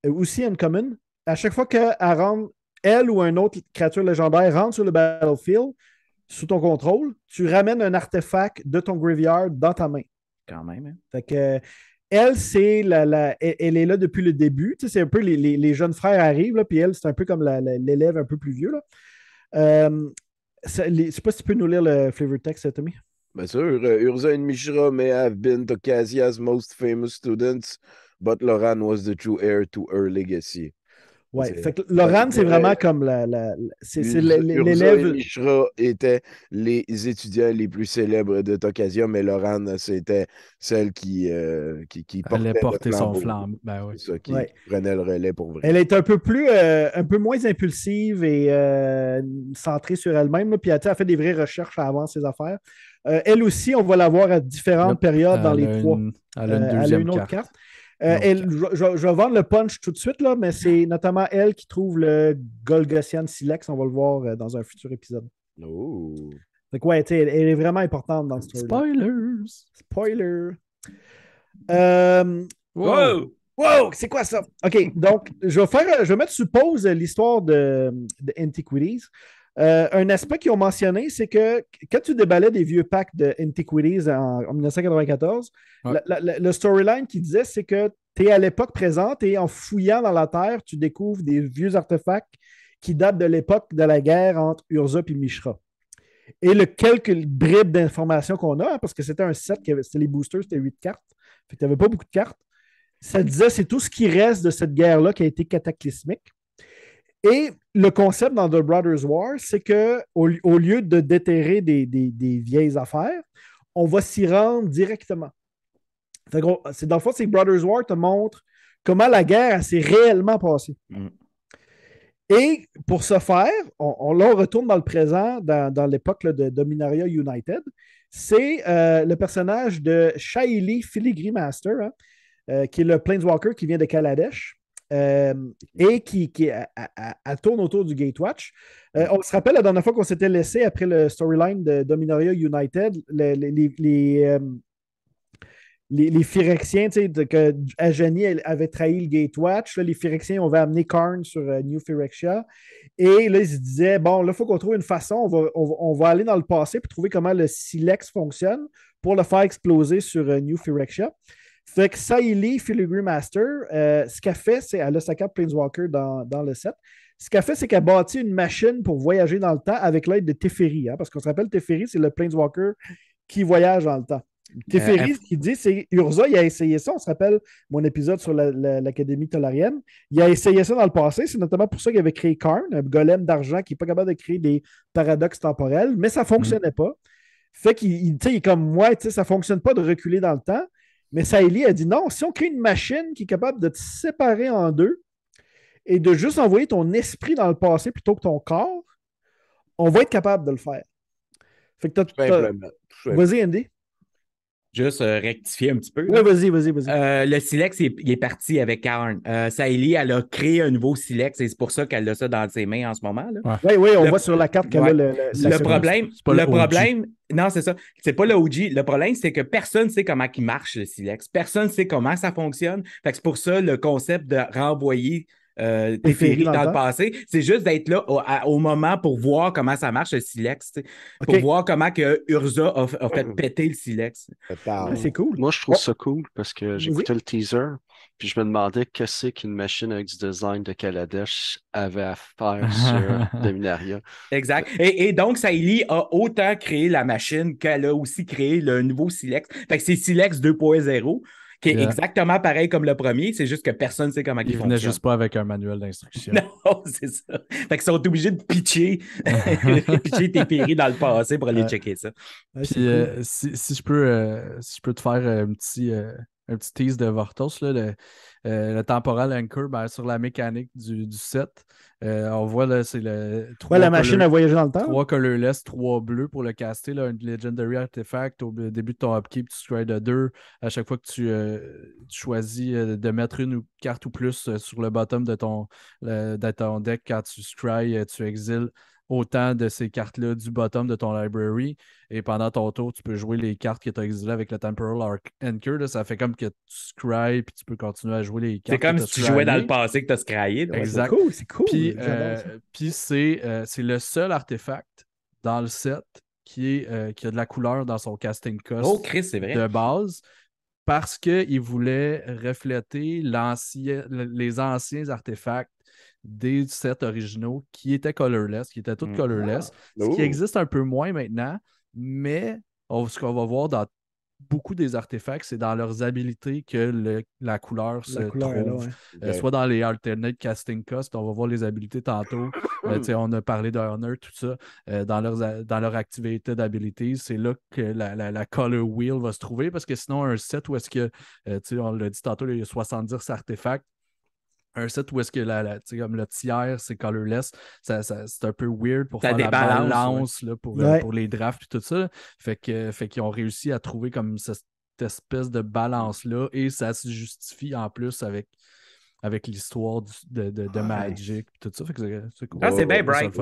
Euh, aussi Uncommon. À chaque fois qu'elle elle ou un autre créature légendaire rentre sur le battlefield, sous ton contrôle, tu ramènes un artefact de ton graveyard dans ta main. Quand même. Hein. que, elle, c'est la, elle, est là depuis le début. c'est un peu les, les, jeunes frères arrivent, là, puis elle, c'est un peu comme l'élève un peu plus vieux. Là. Euh, je ne je sais pas si tu peux nous lire le flavor text, euh, Tommy. Bien sûr. Euh, Urza and Mishra may have been Tokasia's most famous students, but Loran was the true heir to her legacy. Ouais, fait que Laurent, c'est vraiment comme la, l'élève. étaient les étudiants les plus célèbres de Tocasia, mais Laurent, c'était celle qui, euh, qui, portait porter son flamme. Elle est un peu plus, euh, un peu moins impulsive et euh, centrée sur elle-même. Puis elle, a fait des vraies recherches avant ses affaires. elle aussi, on va la voir à différentes périodes dans les trois. Elle a carte. Euh, je, vais vendre le punch tout de suite, là, mais c'est notamment elle qui trouve le Golgothian Silex. On va le voir euh, dans un futur épisode. Oh. Donc, ouais, elle, elle, est vraiment importante dans ce truc. Spoilers! Spoiler! Euh, wow! Wow! C'est quoi ça? OK, donc, je vais, faire, je vais mettre sous pause l'histoire de, de Antiquities. Euh, un aspect qu'ils ont mentionné, c'est que quand tu déballais des vieux packs de Antiquities en, 1994, le storyline qui disait, c'est que tu es à l'époque présente et en fouillant dans la terre, tu découvres des vieux artefacts qui datent de l'époque de la guerre entre Urza et Mishra. Et le quelques bribes d'informations qu'on a, hein, parce que c'était un set, c'était les boosters, c'était huit cartes, tu n'avais pas beaucoup de cartes, ça disait c'est tout ce qui reste de cette guerre-là qui a été cataclysmique. Et le concept dans The Brothers War, c'est qu'au au, lieu de déterrer des, vieilles affaires, on va s'y rendre directement. C'est dans le fond, c'est Brothers War te montre comment la guerre s'est réellement passée. Mm. Et pour ce faire, on, retourne dans le présent, dans, l'époque de Dominaria United. C'est euh, le personnage de Shaili Filigrimaster, Master, hein, euh, qui est le Planeswalker qui vient de Kaladesh euh, et qui, tourne autour du Gatewatch. Euh, on se rappelle la dernière fois qu'on s'était laissé après le storyline de Dominaria United, euh, les, les, Phyrexiens, tu sais, que Ajani avait trahi le Gatewatch. les Phyrexiens, avaient va amener Karn sur New Phyrexia. Et là, ils se disaient, bon, là, il faut qu'on trouve une façon, on va, va aller dans le passé pour trouver comment le Silex fonctionne pour le faire exploser sur New Phyrexia. Fait que Saïli, Filigree Master, euh, ce qu'elle fait, c'est elle a sa carte Planeswalker dans, le set. Ce qu'elle fait, c'est qu'elle bâti une machine pour voyager dans le temps avec l'aide de Teferi. Hein, parce qu'on se rappelle, Teferi, c'est le Planeswalker qui voyage dans le temps. Euh, Teferi, ce qu'il dit, c'est Urza, il a essayé ça. On se rappelle mon épisode sur l'Académie tolarienne. Il a essayé ça dans le passé. C'est notamment pour ça qu'il avait créé Karn, un golem d'argent qui n'est pas capable de créer des paradoxes temporels, mais ça ne fonctionnait mm. pas. Fait qu'il est comme moi, ça ne fonctionne pas de reculer dans le temps. Mais Saïli a dit non, si on crée une machine qui est capable de te séparer en deux et de juste envoyer ton esprit dans le passé plutôt que ton corps, on va être capable de le faire. Fait que t'as, Vas-y, Andy juste euh, rectifier un petit peu. Oui, vas-y, vas-y, vas-y. Euh, le silex, il est, parti avec Karn. Euh, Saïli, elle a créé un nouveau silex et c'est pour ça qu'elle a ça dans ses mains en ce moment. Oui, oui, on voit sur la carte qu'elle a le, silex. le problème. le, problème, non, c'est ça. C'est pas le Le problème, c'est que personne ne sait comment il marche le silex. Personne ne sait comment ça fonctionne. Fait que c'est pour ça le concept de renvoyer euh, tes dans, le passé. C'est juste d'être là au, moment pour voir comment ça marche le silex, pour voir comment que Urza a, fait péter le silex. Ah, ben, c'est cool. Moi, je trouve ça cool parce que j'écoutais le teaser, puis je me demandais qu'est-ce qu'une machine avec du design de Kaladesh avait à faire sur Dominaria. Exact. Et, donc, Saïli a autant créé la machine qu'elle a aussi créé le nouveau silex. Fait c'est silex 2.0 qui est exactement pareil comme le premier, c'est juste que personne ne sait comment il fonctionne. Ils venaient juste pas avec un manuel d'instruction. Non, c'est ça. Fait qu'ils sont obligés de pitcher, pitcher tes péris dans le passé pour aller checker ça. Puis, euh, si, si, je peux, euh, si je peux te faire un petit, euh, un petit tease de Vortos, le, euh, le, temporal anchor ben, sur la mécanique du, du set. Euh, on voit c'est le. Trois la machine à dans le temps. Trois colorless, trois bleus pour le caster. Là, un legendary artifact au début de ton upkeep, tu de deux. À chaque fois que tu, euh, choisis de mettre une carte ou plus sur le bottom de ton, de ton deck quand tu scry, tu exiles autant de ces cartes-là du bottom de ton library. Et pendant ton tour, tu peux jouer les cartes que tu as exilées avec le Temporal Arc Anchor. ça fait comme que tu scryes, puis tu peux continuer à jouer les cartes. C'est comme si tu jouais dans le passé que tu as scryé. C'est cool, euh, c'est Puis, euh, c'est, le seul artefact dans le set qui, euh, qui a de la couleur dans son casting cost oh, de base parce qu'il voulait refléter les anciens artefacts des sets originaux qui étaient colorless, qui étaient toutes mm. colorless, ce qui oh. existe un peu moins maintenant, mais ce qu'on va voir dans beaucoup des artefacts, c'est dans leurs habilités que la couleur se trouve. Euh, soit dans les alternate casting cost, on va voir les habilités tantôt. Euh, hmm. on a parlé de tout ça. Euh, dans, leurs, dans leur activité d'habilité, c'est là que la, color wheel va se trouver parce que sinon, un set où est-ce que, on l'a dit tantôt, il y a 70 artefacts, un set où est-ce que la, la comme le tiers, c'est colorless, ça, ça, c'est un peu weird pour faire la balance pour, euh, pour, les drafts et tout ça. Fait que fait qu'ils ont réussi à trouver comme cette espèce de balance-là et ça se justifie en plus avec avec l'histoire de, de, de ah, Magic tout ça. c'est cool. Ah, c'est bien bright.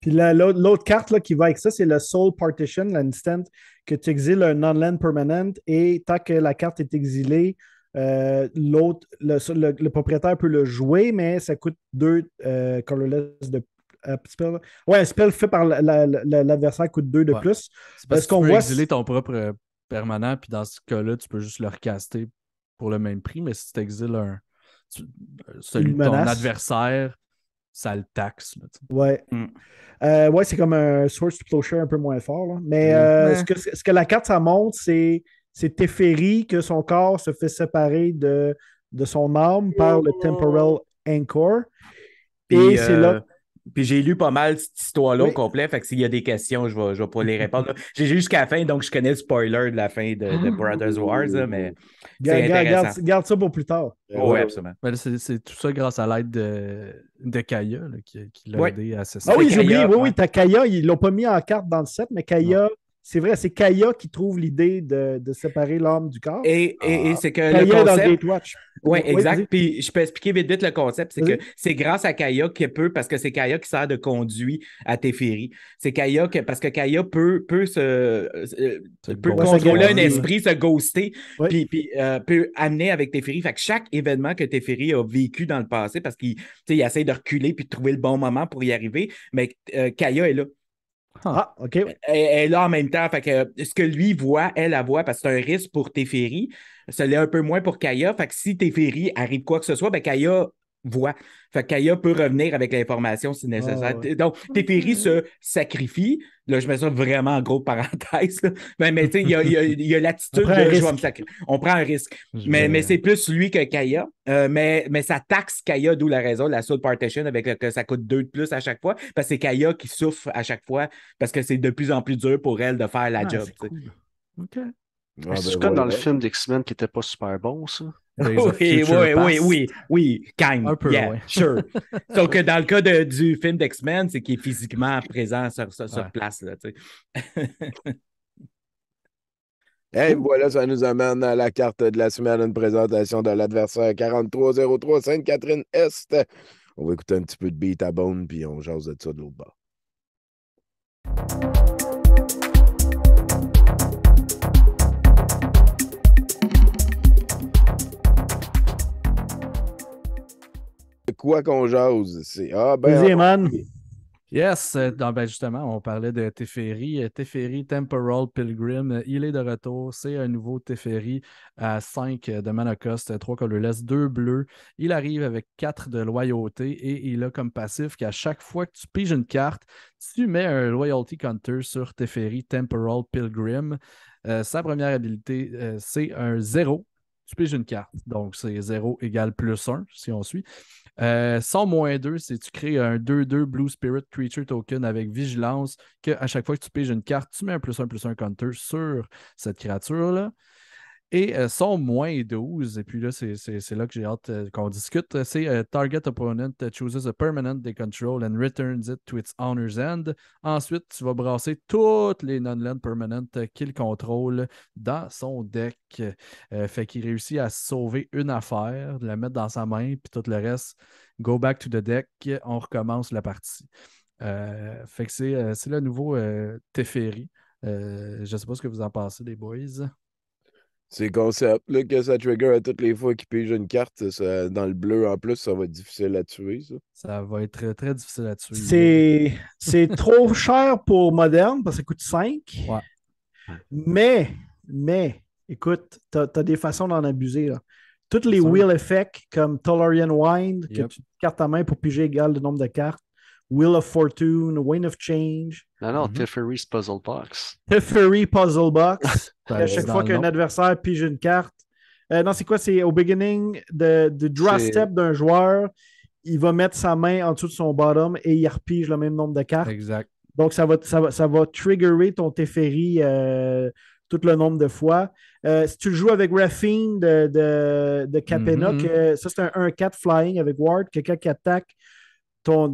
Puis la, l'autre, carte là, qui va avec ça, c'est le Soul Partition, l'instant que tu exiles un non-land permanent et tant que la carte est exilée, euh, l'autre, le, propriétaire peut le jouer, mais ça coûte deux euh, colorless de euh, spell. Ouais, un spell fait par l'adversaire coûte deux de plus. parce qu'on voit. exiler ton propre permanent, puis dans ce cas-là, tu peux juste le recaster pour le même prix, mais si tu exiles un, celui de ton adversaire, ça le taxe. ouais. Hmm. ouais, c'est comme un source de un peu moins fort. Mais, mm. Ce, que, ce, que, la carte, ça montre, c'est c'est Teferi que son corps se fait séparer de, de son âme par le oh. temporal anchor. Puis, et c'est là. Euh, puis j'ai lu pas mal cette histoire-là complète. au complet. Fait que s'il y a des questions, je vais, je vais pas les répondre. j'ai jusqu'à la fin, donc je connais le spoiler de la fin de, ah! Brothers Wars. mais garde, garde, garde, ça pour plus tard. oui, absolument. c'est tout ça grâce à l'aide de, de Kaya qui, l'a aidé à se Ah oui, j'ai oublié. Oui, oui, t'as Kaya. Ils l'ont pas mis en carte dans le set, mais Kaya c'est vrai, c'est Kaya qui trouve l'idée de, séparer l'âme du corps. Et, ah. c'est que le concept... dans Gatewatch. Ouais, oui, exact. Puis je peux expliquer vite vite le concept. C'est que c'est grâce à Kaya qui peut, parce que c'est Kaya qui sert de conduit à Teferi. C'est Kaya parce que Kaya peut, se, peut contrôler un esprit, se ghoster, puis, euh, peut amener avec Teferi. Fait que chaque événement que Teferi a vécu dans le passé, parce qu'il il essaie de reculer puis de trouver le bon moment pour y arriver, mais euh, Kaya est là. Ah. ah, OK. Elle, est là en même temps. Fait que euh, ce que lui voit, elle la voit parce que c'est un risque pour Teferi. Ça l'est un peu moins pour Kaya. Fait que si Teferi arrive quoi que ce soit, ben Kaya voit, Fait peut revenir avec l'information si nécessaire. Ah Donc, Teferi se mm-hmm. sacrifie. Là, je mets ça vraiment en gros parenthèse. Ben, mais, il y a, l'attitude de je vais me On prend un risque. mais, mais c'est plus lui que Kaya. Euh, mais, mais ça taxe Kaya, d'où la raison la Soul Partition, avec que ça coûte deux de plus à chaque fois. Parce que c'est Kaya qui souffre à chaque fois parce que c'est de plus en plus dur pour elle de faire la ah, job. OK. Ah, c'est ben comme dans le film d'X-Men qui n'était pas super bon, ça. Oui, oui, oui, oui, oui, kind. Un peu, yeah, ouais. sure. Sauf que dans le cas de, du film d'X-Men, c'est qu'il est physiquement présent sur, sur, place. Là, Et voilà, ça nous amène à la carte de la semaine, une présentation de l'adversaire 4303 Sainte-Catherine-Est. On va écouter un petit peu de beat à bone, puis on jase de ça de l'autre bord. quoi qu'on jase? C'est ah ben. man. Yes, euh, ben justement, on parlait de Teferi. Euh, Teferi Temporal Pilgrim, euh, il est de retour. C'est un nouveau Teferi à 5 de mana 3 colorless, 2 bleus. Il arrive avec 4 de loyauté et il a comme passif qu'à chaque fois que tu piges une carte, tu mets un Loyalty Counter sur Teferi Temporal Pilgrim. sa première habilité, c'est un 0 tu piges une carte. Donc, c'est 0 égale plus 1, si on suit. Euh, moins 2, c'est tu crées un 2-2 Blue Spirit Creature Token avec vigilance que à chaque fois que tu piges une carte, tu mets un plus 1 plus 1 counter sur cette créature-là. Et euh, son moins 12, et puis là, c'est là que j'ai hâte euh, qu'on discute, euh, c'est Target Opponent chooses a permanent they control and returns it to its owner's end. Ensuite, tu vas brasser toutes les non-land permanent qu'il contrôle dans son deck. fait qu'il réussit à sauver une affaire, la mettre dans sa main, puis tout le reste, go back to the deck, on recommence la partie. fait que c'est le nouveau Teferi. je ne sais pas ce que vous en pensez, les boys. C'est concept. Là, que ça trigger à toutes les fois qu'il pige une carte dans le bleu en plus, ça va être difficile à tuer. Ça, va être très, très difficile à tuer. C'est, trop cher pour moderne parce que ça coûte 5. Mais, mais, écoute, t'as as, des façons d'en abuser. Toutes les wheel effects comme Tolarian Wind, que tu cartes à main pour piger égal le nombre de cartes. Wheel of Fortune, Wind of Change. Non, non, mhm. Teferi's Puzzle Box. Teferi Puzzle Box. à chaque fois qu'un adversaire pige une carte. Euh, non, c'est quoi? C'est au beginning du draw step d'un joueur, il va mettre sa main en dessous de son bottom et il repige le même nombre de cartes. Exact. Donc, ça va, ça va, ça va triggerer ton Teferi euh, tout le nombre de fois. Euh, si tu le joues avec Raffine de, de, de mhm. ça c'est un 1-4 flying avec Ward, quelqu'un qui attaque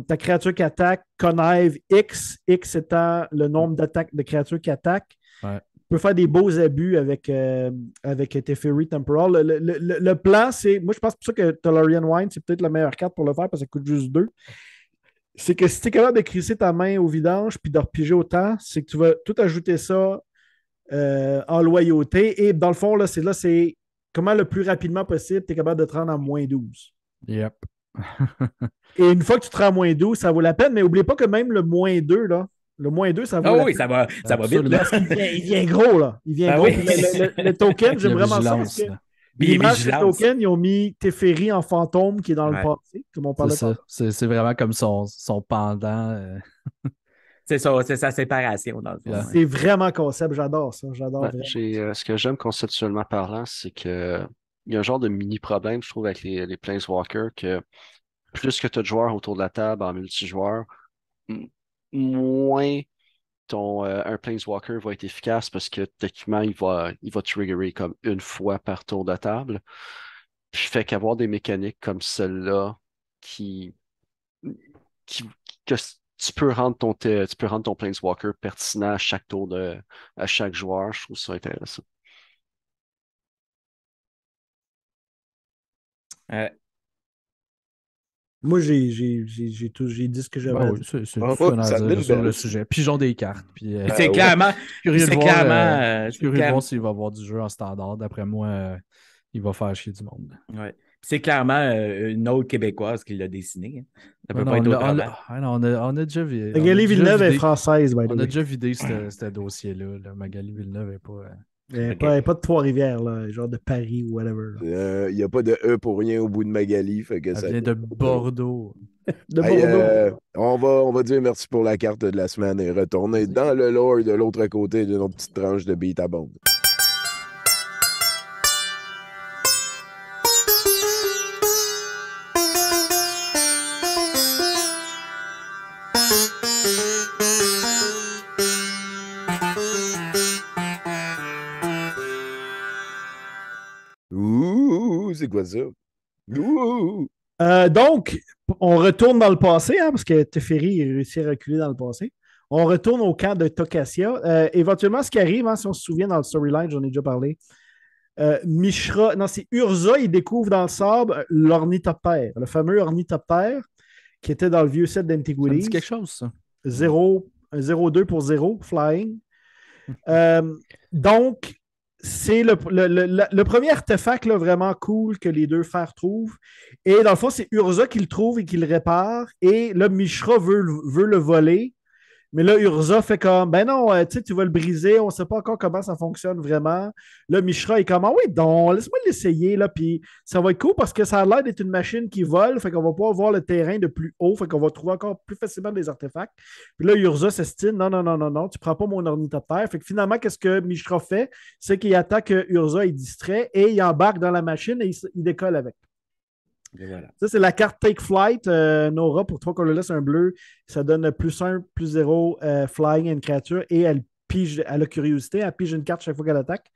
ta créature qui attaque connive X, X étant le nombre d'attaques de créatures qui attaquent. Tu peux faire des beaux abus avec, euh, avec Teferi Temporal. Le, plan, c'est. Moi, je pense pour ça que Tolarian Wine, c'est peut-être la meilleure carte pour le faire parce que ça coûte juste deux. C'est que si tu es capable de crisser ta main au vidange puis de repiger autant, c'est que tu vas tout ajouter ça euh, en loyauté. Et dans le fond, là, c'est là, c'est comment le plus rapidement possible, tu es capable de te rendre en moins 12. Yep. Et une fois que tu te rends moins 12, ça vaut la peine, mais n'oublie pas que même le moins 2, là, le moins 2, ça vaut ah oui, ça va, ça va vite. Il, vient, gros, là. Il vient ah gros. Le, token, j'aime vraiment ça. que l'image token, ils ont mis Teferi en fantôme qui est dans le passé, C'est, vraiment comme son, pendant. Euh. c'est ça, c'est sa séparation C'est vraiment concept, j'adore ça, j'adore. Euh, ce que j'aime conceptuellement parlant, c'est que il y a un genre de mini-problème, je trouve, avec les, les Planeswalkers, que plus que tu as de joueurs autour de la table en multijoueur, moins ton, euh, un Planeswalker va être efficace parce que techniquement, il va, il va triggerer comme une fois par tour de table. Puis fait qu'avoir des mécaniques comme celle-là qui, qui tu peux rendre ton tu peux rendre ton Planeswalker pertinent à chaque tour de à chaque joueur, je trouve ça intéressant. Ouais. Moi, j'ai dit ce que j'avais. Oui, ben, c'est sur, le sujet. Pigeon des cartes. Puis, euh, c'est clairement. Curieux de c'est clairement, curieux De voir s'il va avoir du jeu en standard. D'après moi, euh, il va faire chier du monde. Ouais. C'est clairement euh, une autre Québécoise qui l'a dessiné. Hein. Ça ben peut pas être on, on, on, déjà vu. Magali Villeneuve est française. on a déjà vidé ce dossier-là. Magali Villeneuve n'est pas. Euh, euh, pas, de Trois-Rivières, genre de Paris ou whatever. Il n'y euh, a pas de E pour rien au bout de Magali. Fait que vient de Bordeaux. de Bordeaux. Euh, on, va, on va dire merci pour la carte de la semaine et retourner dans le lore de l'autre côté de notre petite tranche de beat à Euh, donc, on retourne dans le passé, hein, parce que Teferi a réussi à reculer dans le passé. On retourne au camp de Tokasia. Euh, éventuellement, ce qui arrive, hein, si on se souvient dans le storyline, j'en ai déjà parlé, euh, Mishra, non, c'est Urza, il découvre dans le sable l'ornithopère, le fameux ornithopère qui était dans le vieux set d'Antiguity. C'est quelque chose, ça. 0, 0 pour 0, flying. donc, c'est le, premier artefact vraiment cool que les deux frères trouvent. Et dans le fond, c'est Urza qui le trouve et qui le répare. Et là, Mishra veut le voler. Mais là, Urza fait comme, ben non, euh, tu sais, tu vas le briser, on ne sait pas encore comment ça fonctionne vraiment. Là, Mishra est comme, ah oui, donc, laisse-moi l'essayer, là, puis ça va être cool parce que ça a l'air d'être une machine qui vole, fait qu'on va pouvoir voir le terrain de plus haut, fait qu'on va trouver encore plus facilement des artefacts. Puis là, Urza s'estime, non, non, non, non, non, tu prends pas mon ornithoptère. Fait que finalement, qu'est-ce que Mishra fait? C'est qu'il attaque Urza, il distrait et il embarque dans la machine et il décolle avec. Ça, c'est la carte Take Flight. Euh, Nora, pour trois qu'on le laisse un bleu, ça donne plus 1, plus 0 euh, flying à une créature et elle pige, elle a curiosité, elle pige une carte chaque fois qu'elle attaque.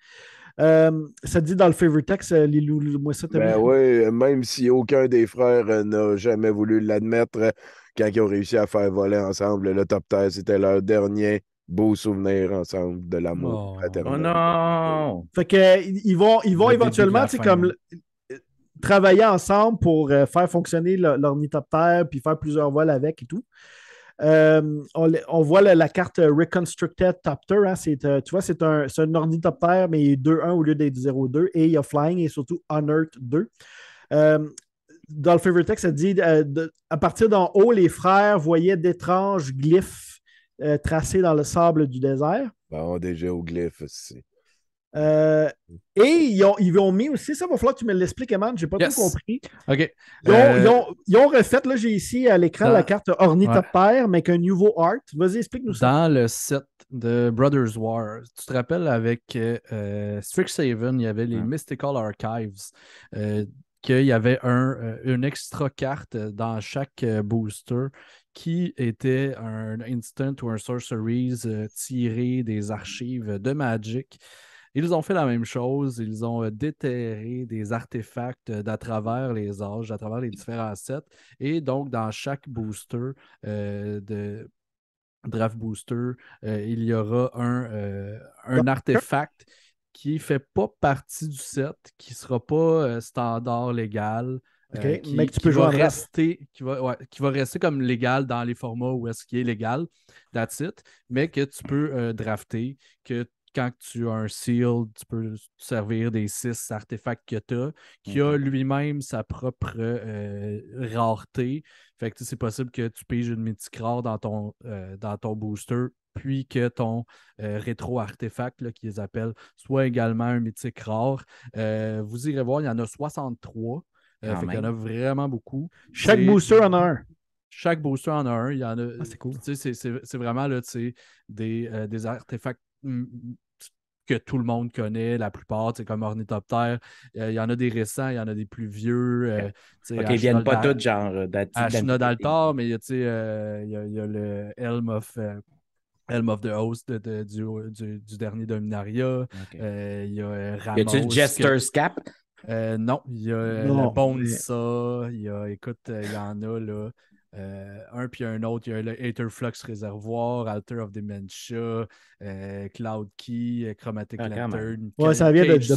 Euh, ça dit dans le favorite text, euh, les loups, moi ça ben oui, même si aucun des frères n'a jamais voulu l'admettre, quand ils ont réussi à faire voler ensemble le top 10, c'était leur dernier beau souvenir ensemble de l'amour oh. Oh non! Fait que, ils vont, ils vont éventuellement, c'est comme travailler ensemble pour euh, faire fonctionner l'ornithoptère puis faire plusieurs vols avec et tout. Euh, on, voit la, carte Reconstructed Topter. Hein, c'est, euh, tu vois, c'est un, un, ornithoptère, mais 2-1 au lieu d'être 0-2. Et il y a Flying et surtout Unearth 2. dans le Favoritex, ça dit à partir d'en haut, les frères voyaient d'étranges glyphes tracés dans le sable du désert. Bon, ben, des géoglyphes aussi. Euh, mm. et ils ont, ont mis aussi, ça va falloir que tu me l'expliques, Eman, j'ai pas tout compris. Euh, ils, ont, ils, refait, là j'ai ici à l'écran la carte Ornithopère mais qu'un nouveau art. Vas-y, explique-nous ça. Dans le set de Brothers War, tu te rappelles avec euh, euh, Strixhaven, il y avait les Mystical Archives qu'il y avait une extra carte dans chaque booster qui était un instant ou un sorceries tiré des archives de Magic. Ils ont fait la même chose. Ils ont euh, déterré des artefacts euh, d'à travers les âges, à travers les différents sets. Et donc, dans chaque booster euh, de draft booster, il y aura un, artefact qui ne fait pas partie du set, qui ne sera pas standard légal. mais tu peux rester, qui va, rester comme légal dans les formats où est-ce qu'il est légal, that's it, mais que tu peux drafter, que quand tu as un seal, tu peux servir des six artefacts que tu as, qui a lui-même sa propre euh, rareté. Fait que c'est possible que tu piges une mythique rare dans ton, euh, dans ton booster, puis que ton euh, rétro-artefact, les appellent, soit également un mythique rare. vous irez voir, il y en a 63. Fait il y en a vraiment beaucoup. Chaque booster en a un chaque booster en a un. Il y ah, c'est cool. C'est vraiment là, des, des artefacts que tout le monde connaît, la plupart, c'est comme ornithoptère. Euh, il y en a des récents, il y en a des plus vieux. Euh, ils viennent pas tous, genre, euh, d'Altar, mais il y, y, a, y, a, le Helm of. of the Host de, du, du, dernier Dominaria. il y a Ramos. Y a Jester's Cap? non, il y a non. le Il y a, écoute, il y en a là. Euh, un puis un autre, il y a le Flux Reservoir, Alter of Dementia, euh, Cloud Key, euh, Chromatic ah, Lantern, ouais, il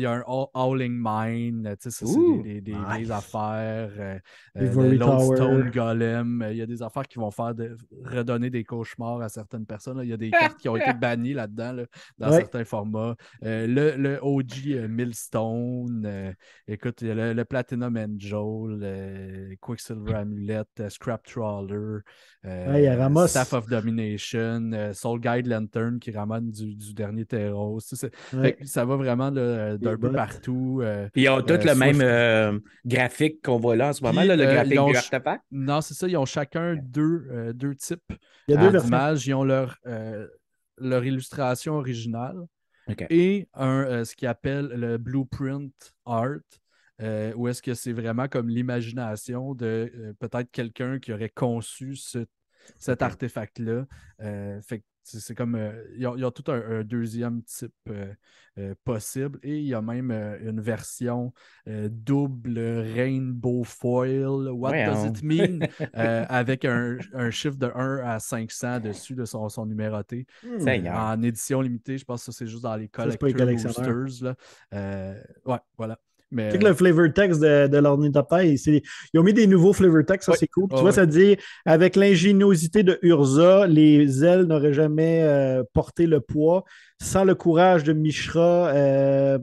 y a un Howling Mine, tu sais, c'est des, des, Lone des, affaires, Golem, il y a des affaires qui vont faire redonner des cauchemars à certaines personnes. Il y a des cartes qui ont été bannies là-dedans, dans certains formats. Le, OG Millstone, écoute, il y a le, le Platinum Angel, Quicksilver Amulet, euh, Scrap Trawler, euh, Staff of Domination, euh, Soul Guide Lantern qui ramène du, dernier terreau. Ça va vraiment d'un peu partout. ils ont tous le même graphique qu'on voit là en ce moment, le graphique du artefact. Non, c'est ça. Ils ont chacun deux, deux types d'images. Ils ont leur, leur illustration originale. et un, ce qu'ils appellent le blueprint art, euh, ou est-ce que c'est vraiment comme l'imagination de euh, peut-être quelqu'un qui aurait conçu cet artefact-là? Euh, c'est comme. Il y, a, tout un, deuxième type possible et il y a même une version double rainbow foil, what does it mean? avec un, chiffre de 1 à 500 dessus de son, numéroté. En édition limitée, je pense que c'est juste dans les collectors boosters. ouais, voilà le euh, flavor text de, de ils ont mis des nouveaux flavor text, ça c'est cool. tu vois, ça dit avec l'ingéniosité de Urza, les ailes n'auraient jamais euh, porté le poids. Sans le courage de Mishra, euh,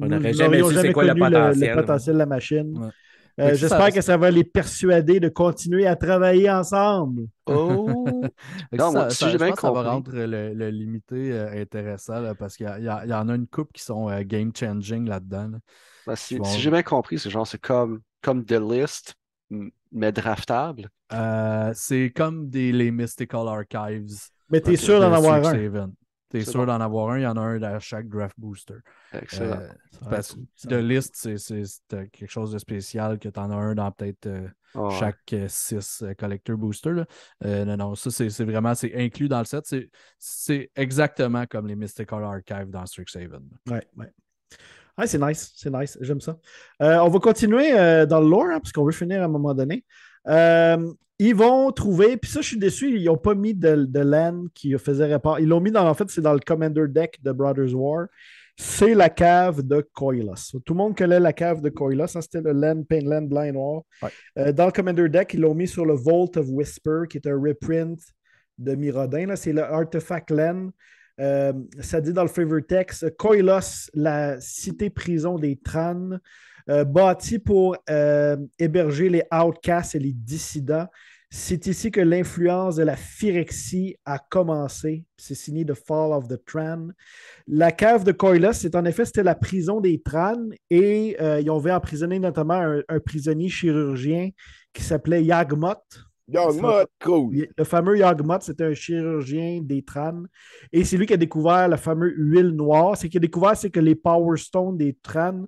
on n'aurait jamais le potentiel, de la machine. J'espère que ça va les persuader de continuer à travailler ensemble. Oh! je pense va rendre le, limité intéressant parce qu'il y, en a une coupe qui sont game-changing là-dedans. là dedans si, j'ai bien compris, c'est genre c'est comme, comme The List, mais draftable. Euh, c'est comme des, les Mystical Archives. Mais t'es sûr d'en avoir un. T'es sûr d'en avoir un, il y en a un dans chaque draft booster. Excellent. Euh, parce que de liste, c'est quelque chose de spécial que t'en as un dans peut-être euh, ah chaque six collecteurs collector booster. non, non, ça c'est vraiment c'est inclus dans le set. C'est exactement comme les Mystical Archives dans Strixhaven. Ouais, ouais c'est nice, c'est nice, j'aime ça. Euh, on va continuer euh, dans le lore, hein, parce qu'on veut finir à un moment donné. Euh, ils vont trouver, puis ça, je suis déçu, ils n'ont pas mis de, de qui faisait rapport. Ils l'ont mis dans, en fait, c'est dans le Commander Deck de Brothers War. C'est la cave de Coilos. Tout le monde connaît la cave de Coilos, hein, C'était le land, Pain Land, Blind et Ouais. dans le Commander Deck, ils l'ont mis sur le Vault of Whisper, qui est un reprint de Là, C'est le Artifact Land euh, ça dit dans le favorite text euh, Koilos, la cité-prison des Tranes, euh, bâtie pour héberger les outcasts et les dissidents. C'est ici que l'influence de la phyrexie a commencé. C'est signé The Fall of the Tran. La cave de Koilos, c'est en effet c'était la prison des Tran et ils ont vu emprisonner notamment un, un prisonnier chirurgien qui s'appelait Yagmoth cool. Le fameux Yagmoth, c'était un chirurgien des Tran. Et c'est lui qui a découvert la fameuse huile noire. Ce qu'il a découvert c'est que les Power Stones des Tran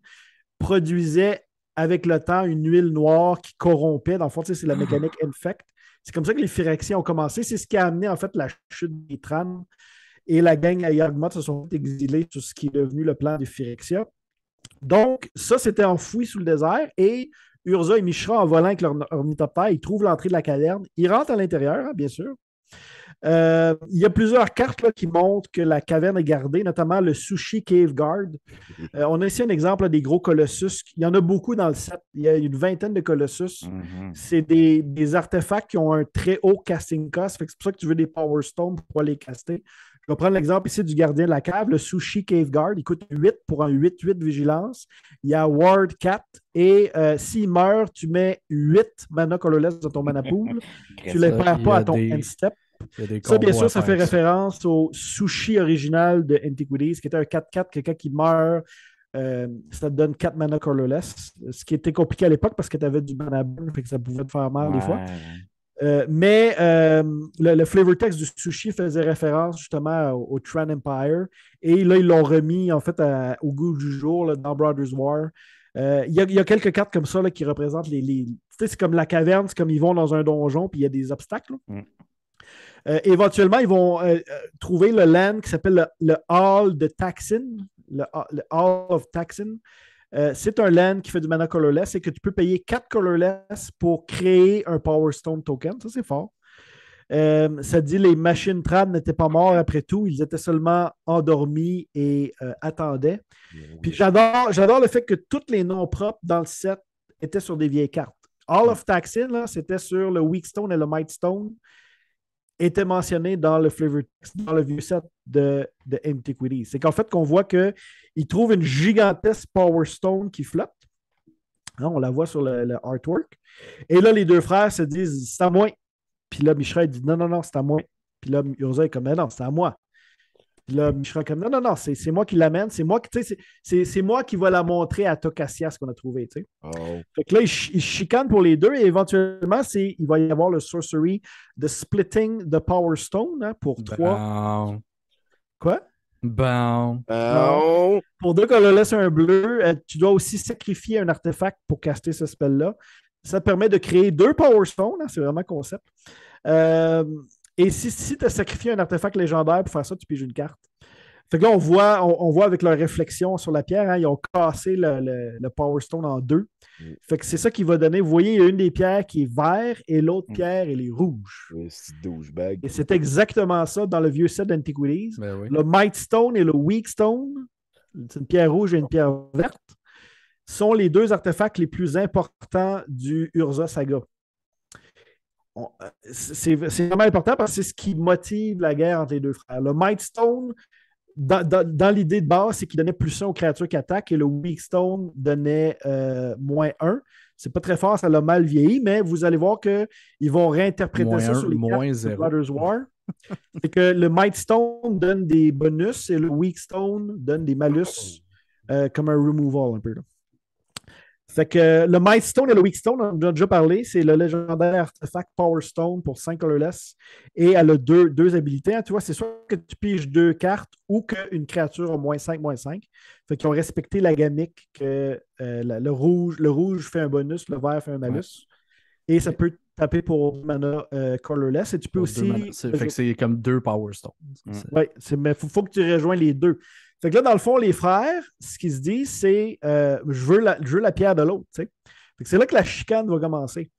produisaient avec le temps une huile noire qui corrompait. Dans le fond, c'est la ah. mécanique infect. C'est comme ça que les Phyrexia ont commencé. C'est ce qui a amené en fait la chute des Tran. Et la gang à Yagmoth se sont exilés sur ce qui est devenu le plan des Phyrexia. Donc, ça, c'était enfoui sous le désert. Et Urza et Mishra en volant avec leur ils trouvent l'entrée de la caverne. Ils rentrent à l'intérieur, hein, bien sûr. Euh, il y a plusieurs cartes qui montrent que la caverne est gardée, notamment le Sushi Cave Guard. Mhm. Euh, on a ici un exemple des gros colossus. Il y en a beaucoup dans le set. Il y a une vingtaine de colossus. Mhm. C'est des, artefacts qui ont un très haut casting cost. C'est pour ça que tu veux des Power Stones pour les caster. On vais prendre l'exemple ici du gardien de la cave, le Sushi Cave Guard. Il coûte 8 pour un 8-8 vigilance. Il y a Ward 4. Et euh, s'il meurt, tu mets 8 mana colorless dans ton mana pool. tu ne les perds pas à ton end step. Ça, bien sûr, ça fait référence au sushi original de Antiquities, qui était un 4-4, quelqu'un qui meurt. Euh, ça te donne 4 mana colorless, ce qui était compliqué à l'époque parce que tu avais du mana burn, que ça pouvait te faire mal des fois. Euh, mais euh, le, flavor text du sushi faisait référence justement au, Tran Empire. Et là, ils l'ont remis en fait au goût du jour dans Brothers War. Euh, il y, a quelques cartes comme ça qui représentent les. c'est comme la caverne, c'est comme ils vont dans un donjon puis il y a des obstacles. Mm. éventuellement, ils vont trouver le land qui s'appelle le, Hall de Taxin, le Hall of Taxin, euh, c'est un land qui fait du mana colorless et que tu peux payer 4 colorless pour créer un Power Stone token. Ça, c'est fort. Euh, ça dit les machines trad n'étaient pas morts après tout, ils étaient seulement endormis et euh, attendaient. Puis j'adore, j'adore le fait que tous les noms propres dans le set étaient sur des vieilles cartes. All of Taxin, c'était sur le Weak Stone et le Might Stone était mentionné dans le flavor text, dans le vieux set de, de Antiquity. C'est qu'en fait, qu'on voit qu'il trouve une gigantesque Power Stone qui flotte. Hein, on la voit sur le, artwork. Et là, les deux frères se disent, c'est à moi. Puis là, Michel dit, non, non, non, c'est à moi. Puis là, Urza est comme, non, c'est à moi non, non, non, c'est, moi qui l'amène, c'est moi qui, c'est, moi qui va la montrer à ce qu'on a trouvé. Tu sais. Oh. Fait que là, il, chicane pour les deux et éventuellement, il va y avoir le sorcery de splitting the power stone hein, pour trois. Quoi? Bon. Pour deux, quand on laisse un bleu, euh, tu dois aussi sacrifier un artefact pour caster ce spell-là. Ça permet de créer deux Power Stones, hein, c'est vraiment concept. Euh, et si, tu as sacrifié un artefact légendaire pour faire ça, tu piges une carte. Fait que on voit, on, voit avec leur réflexion sur la pierre, hein, ils ont cassé le, Power Stone en deux. Fait que c'est ça qui va donner. Vous voyez, il y a une des pierres qui est verte et l'autre mm. pierre, elle est rouge. Oui, Et c'est exactement ça dans le vieux set d'Antiquities. Ben le Might Stone et le Weak Stone, c'est une pierre rouge et une pierre verte, sont les deux artefacts les plus importants du Urza Saga. Euh, c'est vraiment important parce que c'est ce qui motive la guerre entre les deux frères. Le Might Stone, dans, l'idée de base, c'est qu'il donnait plus 1 aux créatures qui attaquent et le Weak Stone donnait euh, moins 1. C'est pas très fort, ça l'a mal vieilli, mais vous allez voir qu'ils vont réinterpréter ça sur les War. c'est que le Might Stone donne des bonus et le Weak Stone donne des malus oh. euh, comme un removal un peu. Fait que le Mindstone et le Stone, on en a déjà parlé, c'est le légendaire artefact Power Stone pour 5 colorless et elle a deux, deux habilités. Hein. tu vois, c'est soit que tu piges deux cartes ou qu'une créature a moins 5, moins 5. Fait qu'ils ont respecté la gamique que euh, le, rouge, le rouge fait un bonus, le vert fait un malus. Et ça peut taper pour mana euh, colorless. Et tu peux aussi. fait que c'est comme deux Power Stones. Mm. Oui, mais il faut, que tu rejoins les deux. Fait que là, dans le fond, les frères, ce qu'ils se disent, c'est euh, je, veux la, pierre de l'autre. C'est là que la chicane va commencer.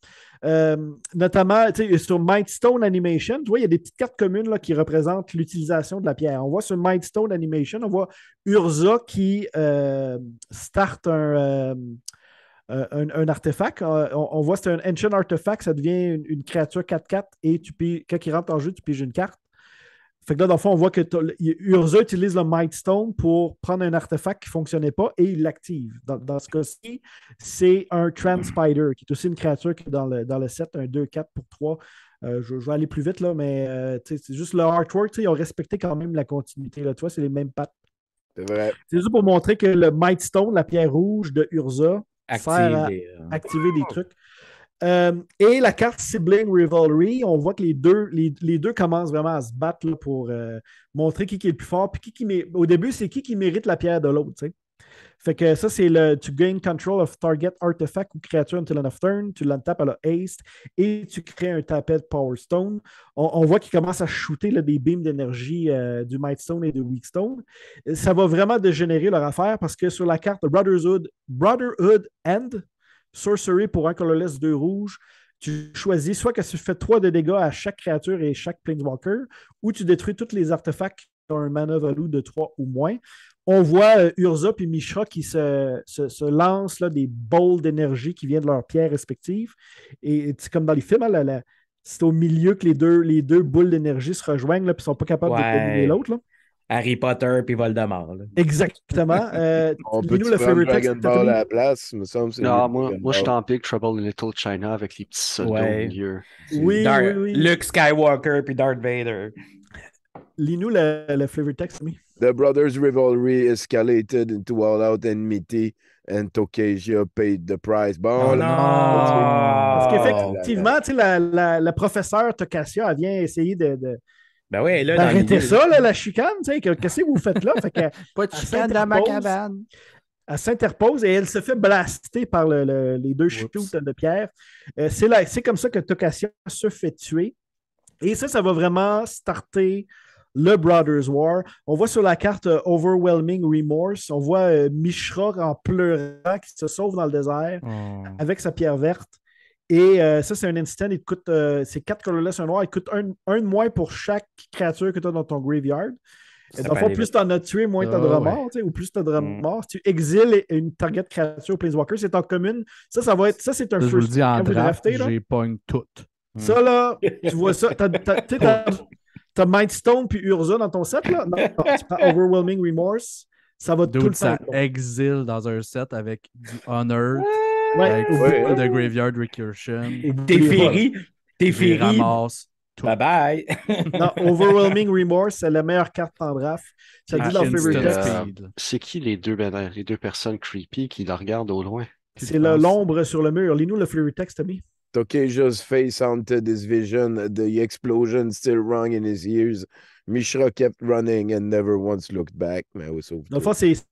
Euh, notamment sur Mindstone Animation, tu vois, il y a des petites cartes communes là, qui représentent l'utilisation de la pierre. On voit sur Mindstone Animation, on voit Urza qui euh, start un, artefact. On, voit voit c'est un Ancient Artefact, ça devient une, créature 4-4 et tu quand il rentre en jeu, tu piges une carte. Fait que là, dans le fond, on voit que Urza utilise le Might pour prendre un artefact qui ne fonctionnait pas et il l'active. Dans, ce cas-ci, c'est un Spider qui est aussi une créature qui dans le, dans le set, un 2-4 pour 3. Euh, je, vais aller plus vite, là, mais euh, c'est juste le artwork. Ils ont respecté quand même la continuité. Là. Tu vois, c'est les mêmes pattes. C'est vrai. C'est juste pour montrer que le Might la pierre rouge de Urza, euh. activer des trucs. Euh, et la carte Sibling Rivalry, on voit que les deux, les, deux commencent vraiment à se battre pour euh, montrer qui, est le plus fort. qui, qui au début, c'est qui qui mérite la pierre de l'autre. Fait que ça, c'est le To gain control of target artifact ou créature until end of turn. Tu tapes à la haste et tu crées un tapet Power Stone. On, voit qu'il commence à shooter des beams d'énergie euh, du Might Stone et du Weak Stone. Ça va vraiment dégénérer leur affaire parce que sur la carte Brotherhood, Brotherhood End, Sorcery pour un colorless 2 rouge. Tu choisis soit que tu fais 3 de dégâts à chaque créature et chaque Planeswalker, ou tu détruis tous les artefacts qui ont un mana value de 3 ou moins. On voit euh, Urza et Mishra qui se, lancent là, des boules d'énergie qui viennent de leurs pierres respectives. Et c'est comme dans les films, hein, c'est au milieu que les deux, les deux boules d'énergie se rejoignent, et ne sont pas capables de combiner l'autre. Harry Potter puis Voldemort. Exactement. Euh, On peut le favorite Dragon Ball à la place, me semble. Non, moi, moi je suis en Trouble in Little China avec les petits soldats Oui, Luke Skywalker puis Darth Vader. Lis-nous le, le, flavor text, The brothers' rivalry escalated into all-out enmity and Tokasia paid the price. Bon, oh là, non! Parce qu'effectivement, la, la, la, professeure Tokasia, vient essayer de ben oui, ben, arrêtez ça, la chicane, qu'est-ce que vous faites là? Fait pas de chicane dans ma cabane. Elle s'interpose et elle se fait blaster par les deux chutes de pierre. Euh, c'est comme ça que Tocassia se fait tuer. Et ça, ça va vraiment starter le Brothers War. On voit sur la carte euh, Overwhelming Remorse. On voit euh, Mishra en pleurant qui se sauve dans le désert oh. avec sa pierre verte. Et euh, ça, c'est un instant. Il coûte, euh, quatre colorless un noir. Il coûte un, un, de moins pour chaque créature que tu as dans ton graveyard. Et plus tu en as tué, moins ah tu as de remords, ou plus tu as de mm. remords. Si tu exiles une target créature au Planeswalker, c'est en commune. Ça, ça va être. Ça, c'est un first. Je vous le dis en draft, j'ai pogne toutes. Mm. Ça, là, tu vois ça. Tu as t'as, Mindstone puis Urza dans ton set, là. Non, c'est tu Overwhelming Remorse. Ça va tout le temps. Ça exile dans un set avec du Honor. Ouais, ouais, ouais. Graveyard Recursion. T'es Ramasse. Bye bye. non, Overwhelming Remorse, c'est la meilleure carte en draft. Ça dit Favorite C'est qui les deux, les deux personnes creepy qui la regardent au loin? C'est l'ombre sur le mur. Lis-nous le Fleury Text, Tommy. Tokejo's face haunted this vision, the explosion still rung in his ears. Mishra kept running and never once looked back. Mais oui,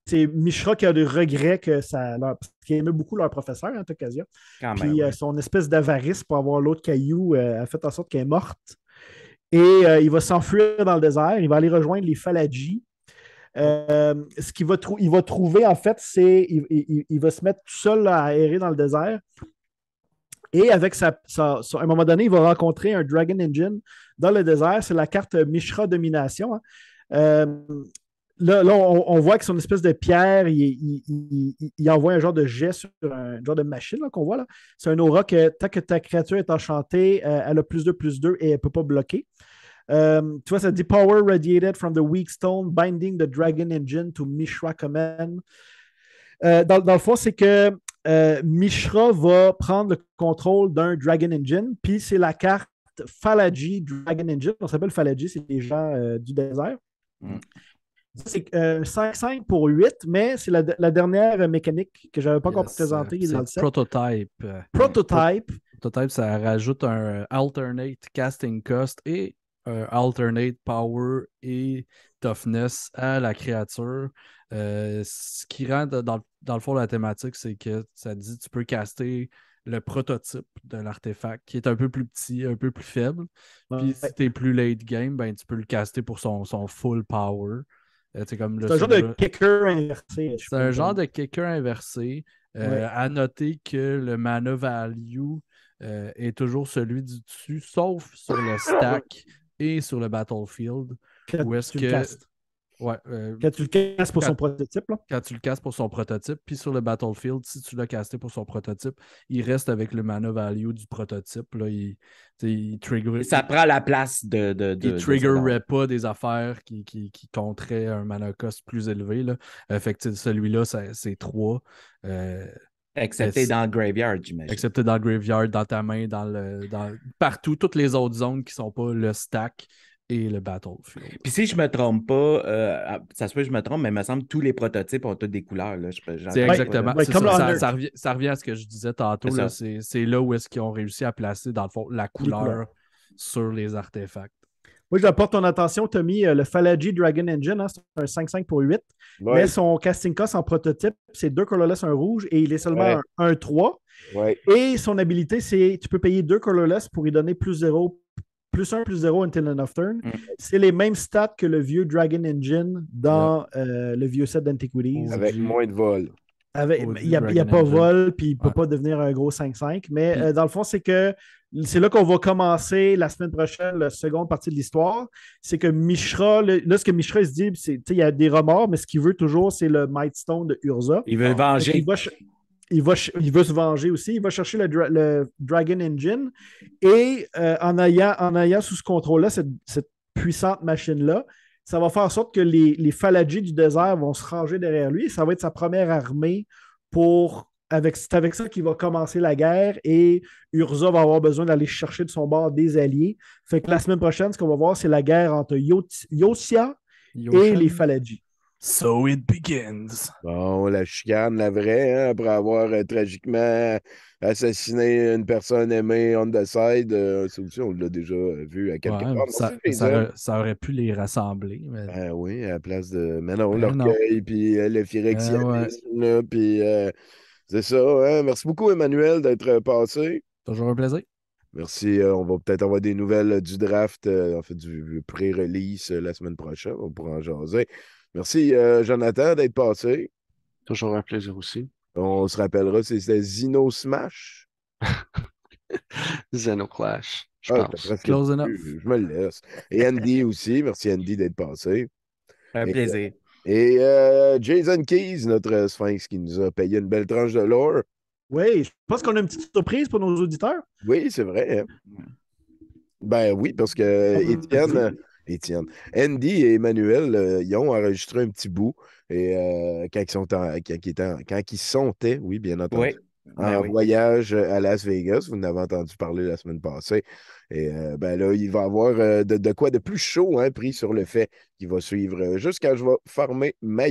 c'est Mishra qui a des regret que ça Parce qu'il aimait beaucoup leur professeur, en hein, occasion. Puis euh, son espèce d'avarice pour avoir l'autre caillou euh, a fait en sorte qu'elle est morte. Et euh, il va s'enfuir dans le désert. Il va aller rejoindre les Falaji. ce qu'il va, il va trouver, en fait, c'est qu'il va se mettre tout seul à errer dans le désert. Et avec sa, à un moment donné, il va rencontrer un Dragon Engine dans le désert. C'est la carte Mishra Domination. Hein. Euh, là, on, voit que son espèce de pierre, il, envoie un genre de jet sur un genre de machine qu'on voit. là. C'est un aura que tant que ta créature est enchantée, euh, elle a plus 2, plus 2 et elle ne peut pas bloquer. Euh, tu vois, ça dit Power radiated from the weak stone, binding the dragon engine to Mishra command. dans, le fond, c'est que euh, Mishra va prendre le contrôle d'un Dragon Engine, puis c'est la carte Falaji Dragon Engine. On s'appelle Falaji, c'est les gens euh, du désert. Mm. C'est 5 euh, pour 8, mais c'est la, dernière mécanique que j'avais pas encore présentée. C'est prototype. Prototype. Prototype, ça rajoute un alternate casting cost et euh, alternate power et toughness à la créature. Euh, ce qui rend dans, le fond la thématique, c'est que ça dit tu peux caster le prototype de l'artefact qui est un peu plus petit, un peu plus faible. Puis si tu es plus late game, ben tu peux le caster pour son, full power. Euh, c'est un genre de kicker inversé. C'est un genre de kicker inversé. À noter que le mana value est toujours celui du dessus, sauf sur le stack et sur le battlefield. Quand où est-ce que. Ouais, euh, quand tu le casses pour son prototype. Là. Quand tu le casses pour son prototype, puis sur le Battlefield, si tu l'as casté pour son prototype, il reste avec le mana value du prototype. Là, il, il trigger, ça prend la place de. de, de il triggerait pas des affaires qui, qui, qui compteraient un mana cost plus élevé. Là. celui-là, c'est 3. Excepté dans le graveyard, j'imagine. Excepté dans le graveyard, dans ta main, dans le, dans, partout, toutes les autres zones qui ne sont pas le stack et le Battlefield. Puis si je ne me trompe pas, euh, ça se peut que je me trompe, mais il me semble que tous les prototypes ont toutes des couleurs. c'est exactement. ça, ça, revient, à ce que je disais tantôt. C'est là, où est-ce qu'ils ont réussi à placer, dans le fond, la couleur. sur les artefacts. Moi, porte ton attention, Tommy, euh, le Falaji Dragon Engine, hein, c'est un 5-5 pour 8. Mais son casting cost en prototype, c'est deux colorless, un rouge, et il est seulement un, 3. Et son habilité, c'est tu peux payer deux colorless pour y donner plus 0, plus 1, plus 0 until end of turn. Mm. C'est les mêmes stats que le vieux Dragon Engine dans euh, le vieux set d'Antiquities. Avec moins de vol il n'y a, pas pas vol, puis il ne peut pas devenir un gros 5-5. Mais euh, dans le fond, c'est que c'est là qu'on va commencer la semaine prochaine, la seconde partie de l'histoire. C'est que Mishra, là, ce que Mishra se dit, c'est il y a des remords, mais ce qu'il veut toujours, c'est le Might de Urza. Il veut venger. Il va, il, veut se venger aussi. Il va chercher le, Dragon Engine. Et euh, en, ayant, en ayant sous ce contrôle-là cette, cette puissante machine-là, ça va faire en sorte que les, les du désert vont se ranger derrière lui. Ça va être sa première armée pour. Avec, c'est avec ça qu'il va commencer la guerre et Urza va avoir besoin d'aller chercher de son bord des alliés. Fait que la semaine prochaine, ce qu'on va voir, c'est la guerre entre Yosia et les Faladji. So it begins. Bon, la chicane, la vraie, hein, après avoir euh, tragiquement assassiné une personne aimée on the side, euh, aussi, on l'a déjà euh, vu à quelque part. Ça, aurait, pu les rassembler. Ben oui, à la place de. Mais ben non, l'orgueil, puis le ben phyrexianisme, puis c'est ça. Hein. Merci beaucoup, Emmanuel, d'être passé. Toujours un plaisir. Merci. on va peut-être avoir des nouvelles du draft, en fait, du pré-release la semaine prochaine. On pourra en jaser. Merci, euh, Jonathan, d'être passé. Toujours un plaisir aussi. On se rappellera, c'était Zino Smash. Zeno Clash, je ah, pense. Close enough. Je me laisse. Et Andy aussi. Merci, Andy, d'être passé. Un plaisir. Euh, et euh, Jason Keys, notre sphinx qui nous a payé une belle tranche de l'or. Oui, je pense qu'on a une petite surprise pour nos auditeurs. Oui, c'est vrai. Hein. Ben oui, parce que Étienne, Étienne. Andy et Emmanuel, euh, ils ont enregistré un petit bout et, euh, quand, ils sont en, oui, bien entendu. Ben voyage à Las Vegas, vous en avez entendu parler la semaine passée. Et euh, ben là, il va avoir de, quoi de plus chaud hein, pris sur le fait qu'il va suivre jusqu'à je vais former ma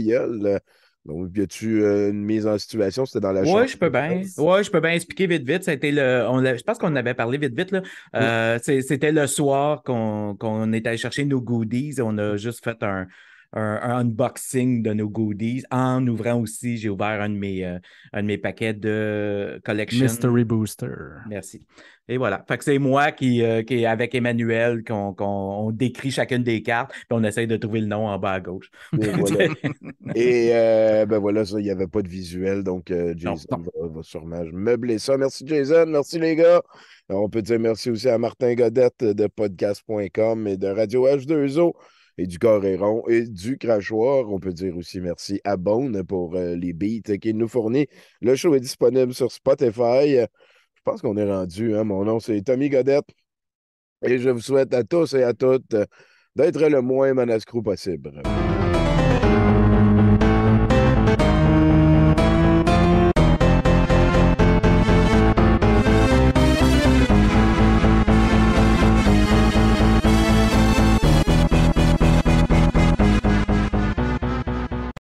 donc, y a-tu euh, une mise en situation? C'était dans la Oui, je peux bien. Ouais, je peux bien expliquer vite vite. C'était le, on je pense qu'on avait parlé vite vite. Là. Euh, c'était le soir qu'on, qu'on est allé chercher nos goodies. On a juste fait un, un, unboxing de nos goodies en ouvrant aussi, j'ai ouvert un de mes, euh, un de mes paquets de collection. Mystery Booster. Merci. Et voilà. Fait c'est moi qui, euh, qui, avec Emmanuel, qu'on décrit chacune des cartes, puis on essaye de trouver le nom en bas à gauche. Oh, et, euh, ben voilà, il n'y avait pas de visuel, donc Jason Va, va sûrement meubler ça. Merci Jason, merci les gars. On peut dire merci aussi à Martin Godette de podcast.com et de Radio H2O et du Coréron et du Crachoir. On peut dire aussi merci à Bone pour euh, les beats qu'il nous fournit. Le show est disponible sur Spotify. Je pense qu'on est rendu. Hein? Mon nom, c'est Tommy Godette. Et je vous souhaite à tous et à toutes d'être le moins manascrou possible.